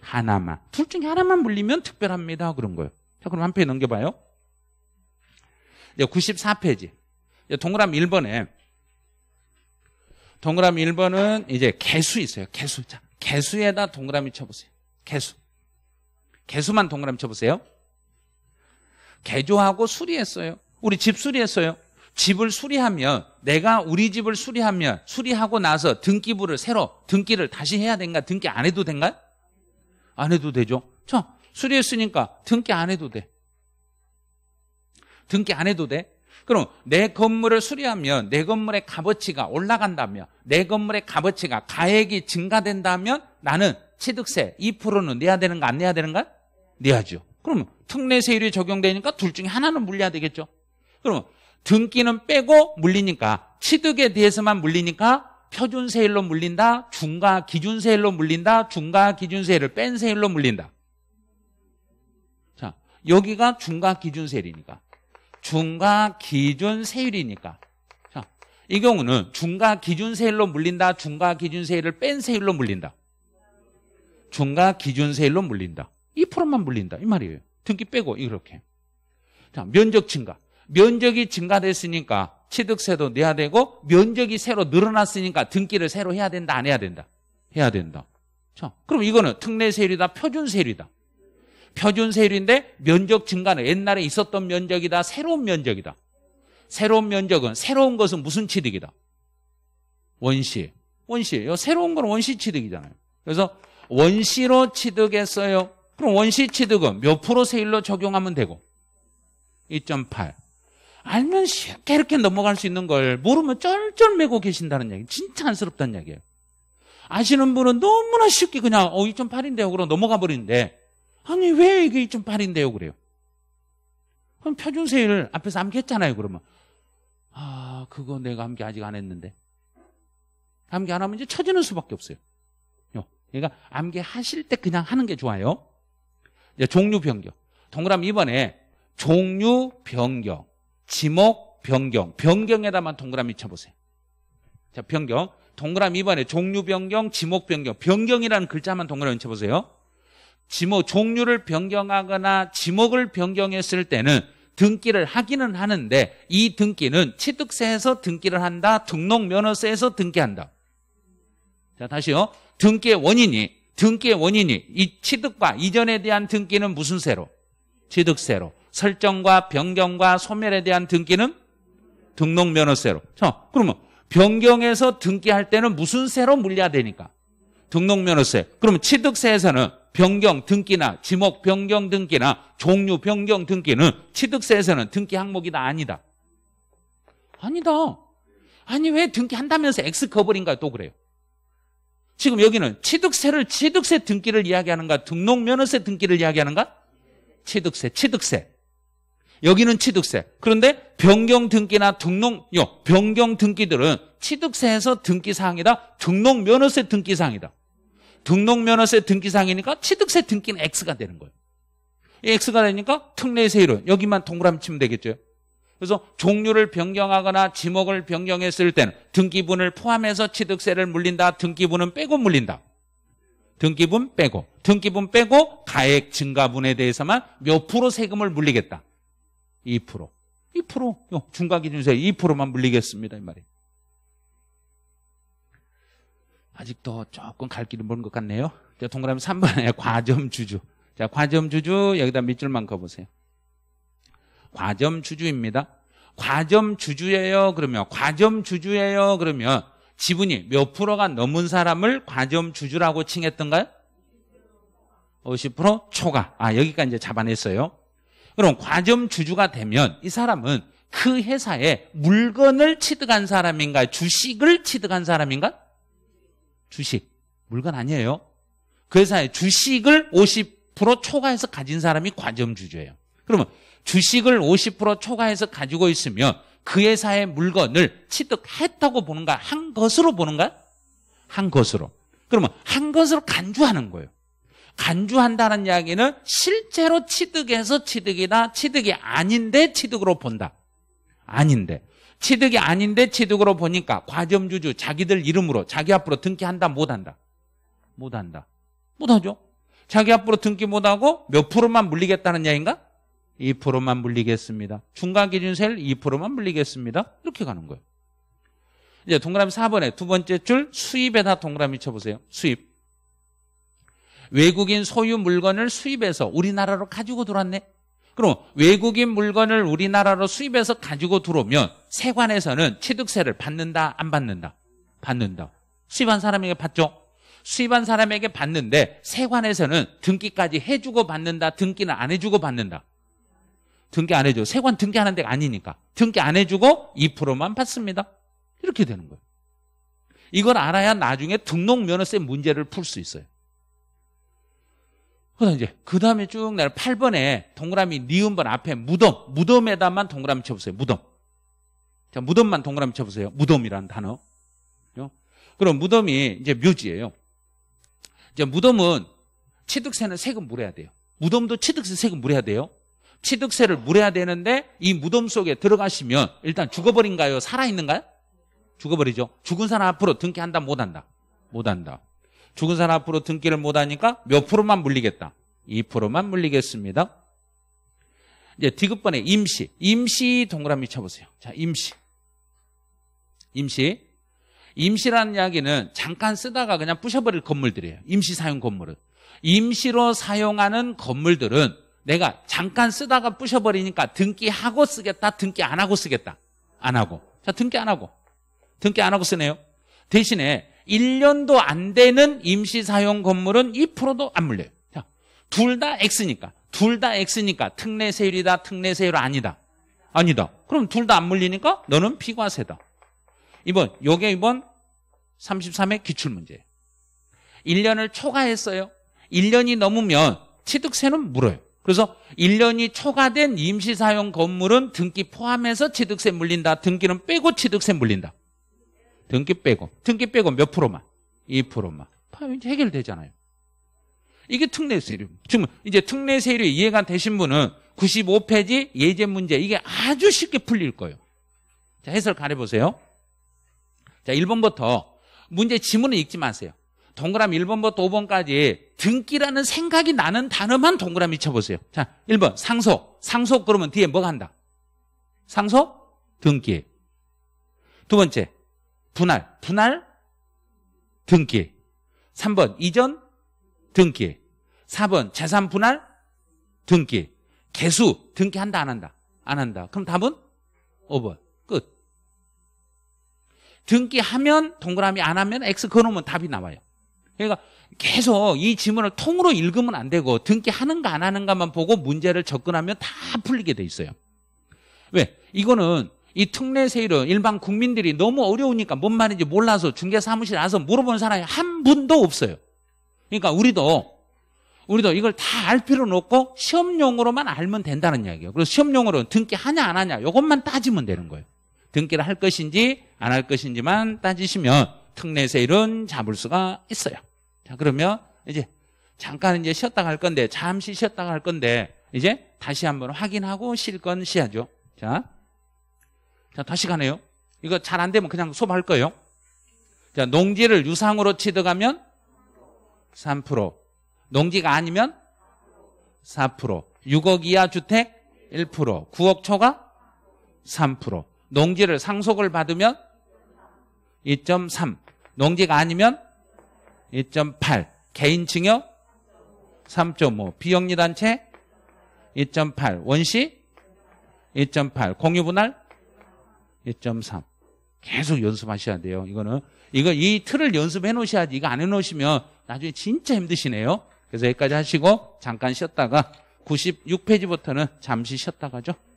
하나만. 둘 중에 하나만 물리면 특별합니다. 그런 거예요. 자, 그럼 한 페이지 넘겨봐요. 94페이지. 동그라미 1번에 동그라미 1번은 이제 개수 있어요. 개수. 자, 개수에다 동그라미 쳐보세요. 개수. 개수만 동그라미 쳐보세요. 개조하고 수리했어요. 우리 집 수리했어요. 집을 수리하면 내가 우리 집을 수리하면 수리하고 나서 등기부를 새로 등기를 다시 해야 된가? 등기 안 해도 된가? 안 해도 되죠. 자, 수리했으니까 등기 안 해도 돼. 등기 안 해도 돼. 그럼 내 건물을 수리하면 내 건물의 값어치가 올라간다면 내 건물의 값어치가 가액이 증가된다면 나는 취득세 2%는 내야 되는가 안 내야 되는가? 내야죠. 그러면 특례 세율이 적용되니까 둘 중에 하나는 물려야 되겠죠. 그럼 등기는 빼고 물리니까 취득에 대해서만 물리니까 표준 세율로 물린다, 중과 기준 세율로 물린다, 중과 기준 세율을 뺀 세율로 물린다. 자, 여기가 중과 기준 세율이니까. 중과 기준 세율이니까. 자, 이 경우는 중과 기준 세율로 물린다, 중과 기준 세율을 뺀 세율로 물린다. 중과 기준 세율로 물린다. 2%만 물린다. 이 말이에요. 등기 빼고 이렇게. 자, 면적 증가. 면적이 증가됐으니까 취득세도 내야 되고 면적이 새로 늘어났으니까 등기를 새로 해야 된다 안 해야 된다. 해야 된다. 자, 그럼 이거는 특례세율이다 표준세율이다. 표준세율인데 면적 증가는 옛날에 있었던 면적이다 새로운 면적이다. 새로운 면적은 새로운 것은 무슨 취득이다. 원시. 원시예요. 새로운 건 원시 취득이잖아요. 그래서 원시로 취득했어요. 그럼 원시 취득은 몇 프로 세율로 적용하면 되고? 2.8. 알면 쉽게 이렇게 넘어갈 수 있는 걸 모르면 쩔쩔매고 계신다는 얘기. 진짜 안쓰럽다는 얘기예요. 아시는 분은 너무나 쉽게 그냥 어 2.8인데요. 그럼 넘어가 버리는데 아니 왜 이게 2.8인데요. 그래요. 그럼 표준세율 앞에서 암기했잖아요. 그러면 아 그거 내가 암기 아직 안 했는데 암기 안 하면 이제 처지는 수밖에 없어요. 그러니까 암기하실 때 그냥 하는 게 좋아요. 이제 예, 종류 변경. 동그라미 이번에 종류 변경, 지목 변경, 변경에다만 동그라미 쳐보세요. 자, 변경. 동그라미 이번에 종류 변경, 지목 변경, 변경이라는 글자만 동그라미 쳐보세요. 지목, 종류를 변경하거나 지목을 변경했을 때는 등기를 하기는 하는데 이 등기는 취득세에서 등기를 한다, 등록면허세에서 등기한다. 자, 다시요. 등기의 원인이 등기의 원인이 이 취득과 이전에 대한 등기는 무슨 세로? 취득세로. 설정과 변경과 소멸에 대한 등기는 등록면허세로. 자, 그러면 변경해서 등기할 때는 무슨 세로 물려야 되니까? 등록면허세. 그러면 취득세에서는 변경 등기나 지목 변경 등기나 종류 변경 등기는 취득세에서는 등기 항목이 다 아니다. 아니다. 아니 왜 등기한다면서 X커버린가요? 또 그래요. 지금 여기는 취득세를 취득세 등기를 이야기하는가 등록면허세 등기를 이야기하는가? 취득세, 취득세. 여기는 취득세. 그런데 변경 등기나 등록, 요 변경 등기들은 취득세에서 등기사항이다. 등록면허세 등기사항이다. 등록면허세 등기사항이니까 취득세 등기는 X가 되는 거예요. X가 되니까 특례세 율은 여기만 동그라미 치면 되겠죠. 그래서 종류를 변경하거나 지목을 변경했을 때는 등기분을 포함해서 취득세를 물린다. 등기분은 빼고 물린다. 등기분 빼고. 등기분 빼고 가액 증가분에 대해서만 몇 프로 세금을 물리겠다. 2%. 2%. 중과기준세 2%만 물리겠습니다. 이 말이에요. 아직도 조금 갈 길이 먼 것 같네요. 동그라미 3번에 과점 주주. 자, 과점 주주 여기다 밑줄만 커보세요. 과점 주주입니다. 과점 주주예요. 그러면 과점 주주예요. 그러면 지분이 몇 프로가 넘은 사람을 과점 주주라고 칭했던가요? 50% 초과. 아, 여기까지 이제 잡아냈어요. 그럼 과점 주주가 되면 이 사람은 그 회사에 물건을 취득한 사람인가? 주식을 취득한 사람인가? 주식. 물건 아니에요. 그 회사에 주식을 50% 초과해서 가진 사람이 과점 주주예요. 그러면 주식을 50% 초과해서 가지고 있으면 그 회사의 물건을 취득했다고 보는가? 한 것으로 보는가? 한 것으로. 그러면 한 것으로 간주하는 거예요. 간주한다는 이야기는 실제로 취득해서 취득이나 취득이 아닌데 취득으로 본다. 아닌데. 취득이 아닌데 취득으로 보니까 과점주주 자기들 이름으로 자기 앞으로 등기한다 못한다. 못한다. 못하죠. 자기 앞으로 등기 못하고 몇 프로만 물리겠다는 이야기인가? 2%만 물리겠습니다. 중간 기준세를 2%만 물리겠습니다. 이렇게 가는 거예요. 이제 동그라미 4번에 두 번째 줄 수입에다 동그라미 쳐보세요. 수입. 외국인 소유 물건을 수입해서 우리나라로 가지고 들어왔네. 그럼 외국인 물건을 우리나라로 수입해서 가지고 들어오면 세관에서는 취득세를 받는다 안 받는다? 받는다. 수입한 사람에게 받죠. 수입한 사람에게 받는데 세관에서는 등기까지 해주고 받는다 등기는 안 해주고 받는다. 등기 안 해줘요. 세관 등기하는 데가 아니니까. 등기 안 해주고 2%만 받습니다. 이렇게 되는 거예요. 이걸 알아야 나중에 등록 면허세 문제를 풀 수 있어요. 그다 이제 그 다음에 쭉 내려 8번에 동그라미 니은번 앞에 무덤 무덤에다만 동그라미 쳐보세요. 무덤. 자 무덤만 동그라미 쳐보세요. 무덤이라는 단어. 그럼 무덤이 이제 묘지예요. 이제 무덤은 취득세는 세금 물어야 돼요. 무덤도 취득세 세금 물어야 돼요. 취득세를 물어야 되는데 이 무덤 속에 들어가시면 일단 죽어버린가요? 살아있는가요? 죽어버리죠. 죽은 사람 앞으로 등기한다 못한다? 못한다. 죽은 사람 앞으로 등기를 못하니까 몇 프로만 물리겠다? 2%만 물리겠습니다. 이제 디귿번에 임시. 임시 동그라미 쳐보세요. 자, 임시. 임시. 임시라는 이야기는 잠깐 쓰다가 그냥 부셔버릴 건물들이에요. 임시 사용 건물은. 임시로 사용하는 건물들은 내가 잠깐 쓰다가 부셔버리니까 등기하고 쓰겠다, 등기 안 하고 쓰겠다. 안 하고. 자, 등기 안 하고. 등기 안 하고 쓰네요. 대신에 1년도 안 되는 임시 사용 건물은 2%도 안 물려요. 자, 둘 다 X니까. 둘 다 X니까 특례 세율이다, 특례 세율 아니다. 아니다. 그럼 둘 다 안 물리니까 너는 비과세다. 이번 요게 이번 33의 기출 문제. 1년을 초과했어요. 1년이 넘으면 취득세는 물어요. 그래서 1년이 초과된 임시사용 건물은 등기 포함해서 취득세 물린다. 등기는 빼고 취득세 물린다. 등기 빼고. 등기 빼고 몇 프로만? 2%만. 이제 해결되잖아요. 이게 특례세율. 지금 이제 특례세율이 이해가 되신 분은 95페이지 예제 문제 이게 아주 쉽게 풀릴 거예요. 자, 해설 가려보세요. 자, 1번부터 문제 지문은 읽지 마세요. 동그라미 1번부터 5번까지 뭐 등기라는 생각이 나는 단어만 동그라미 쳐보세요. 자, 1번 상속. 상속 그러면 뒤에 뭐가 한다? 상속, 등기. 두 번째, 분할. 분할, 등기. 3번 이전, 등기. 4번 재산 분할, 등기. 개수, 등기한다 안 한다? 안 한다. 그럼 답은 5번. 끝. 등기하면 동그라미 안 하면 X 그어놓으면 답이 나와요. 그러니까 계속 이 지문을 통으로 읽으면 안 되고 등기 하는가 안 하는가만 보고 문제를 접근하면 다 풀리게 돼 있어요. 왜? 이거는 이 특례 세율은 일반 국민들이 너무 어려우니까 뭔 말인지 몰라서 중개 사무실 에 와서 물어본 사람이 한 분도 없어요. 그러니까 우리도 우리도 이걸 다 알 필요는 없고 시험용으로만 알면 된다는 이야기예요. 그래서 시험용으로는 등기 하냐 안 하냐 이것만 따지면 되는 거예요. 등기를 할 것인지 안 할 것인지만 따지시면 특례세율은 잡을 수가 있어요. 자, 그러면 이제 잠깐 이제 쉬었다 갈 건데, 잠시 쉬었다 갈 건데, 이제 다시 한번 확인하고 쉴건 쉬야죠. 자. 자, 다시 가네요. 이거 잘 안 되면 그냥 수업할 거예요. 자, 농지를 유상으로 취득하면 3%. 농지가 아니면 4%. 6억 이하 주택 1%. 9억 초과 3%. 농지를 상속을 받으면 2.3. 농지가 아니면 1.8. 개인 증여 3.5. 비영리 단체 1.8. 원시 1.8. 공유 분할 1.3. 계속 연습하셔야 돼요. 이거는 이거 이 틀을 연습해 놓으셔야지. 이거 안 해 놓으시면 나중에 진짜 힘드시네요. 그래서 여기까지 하시고 잠깐 쉬었다가 96페이지부터는 잠시 쉬었다가죠.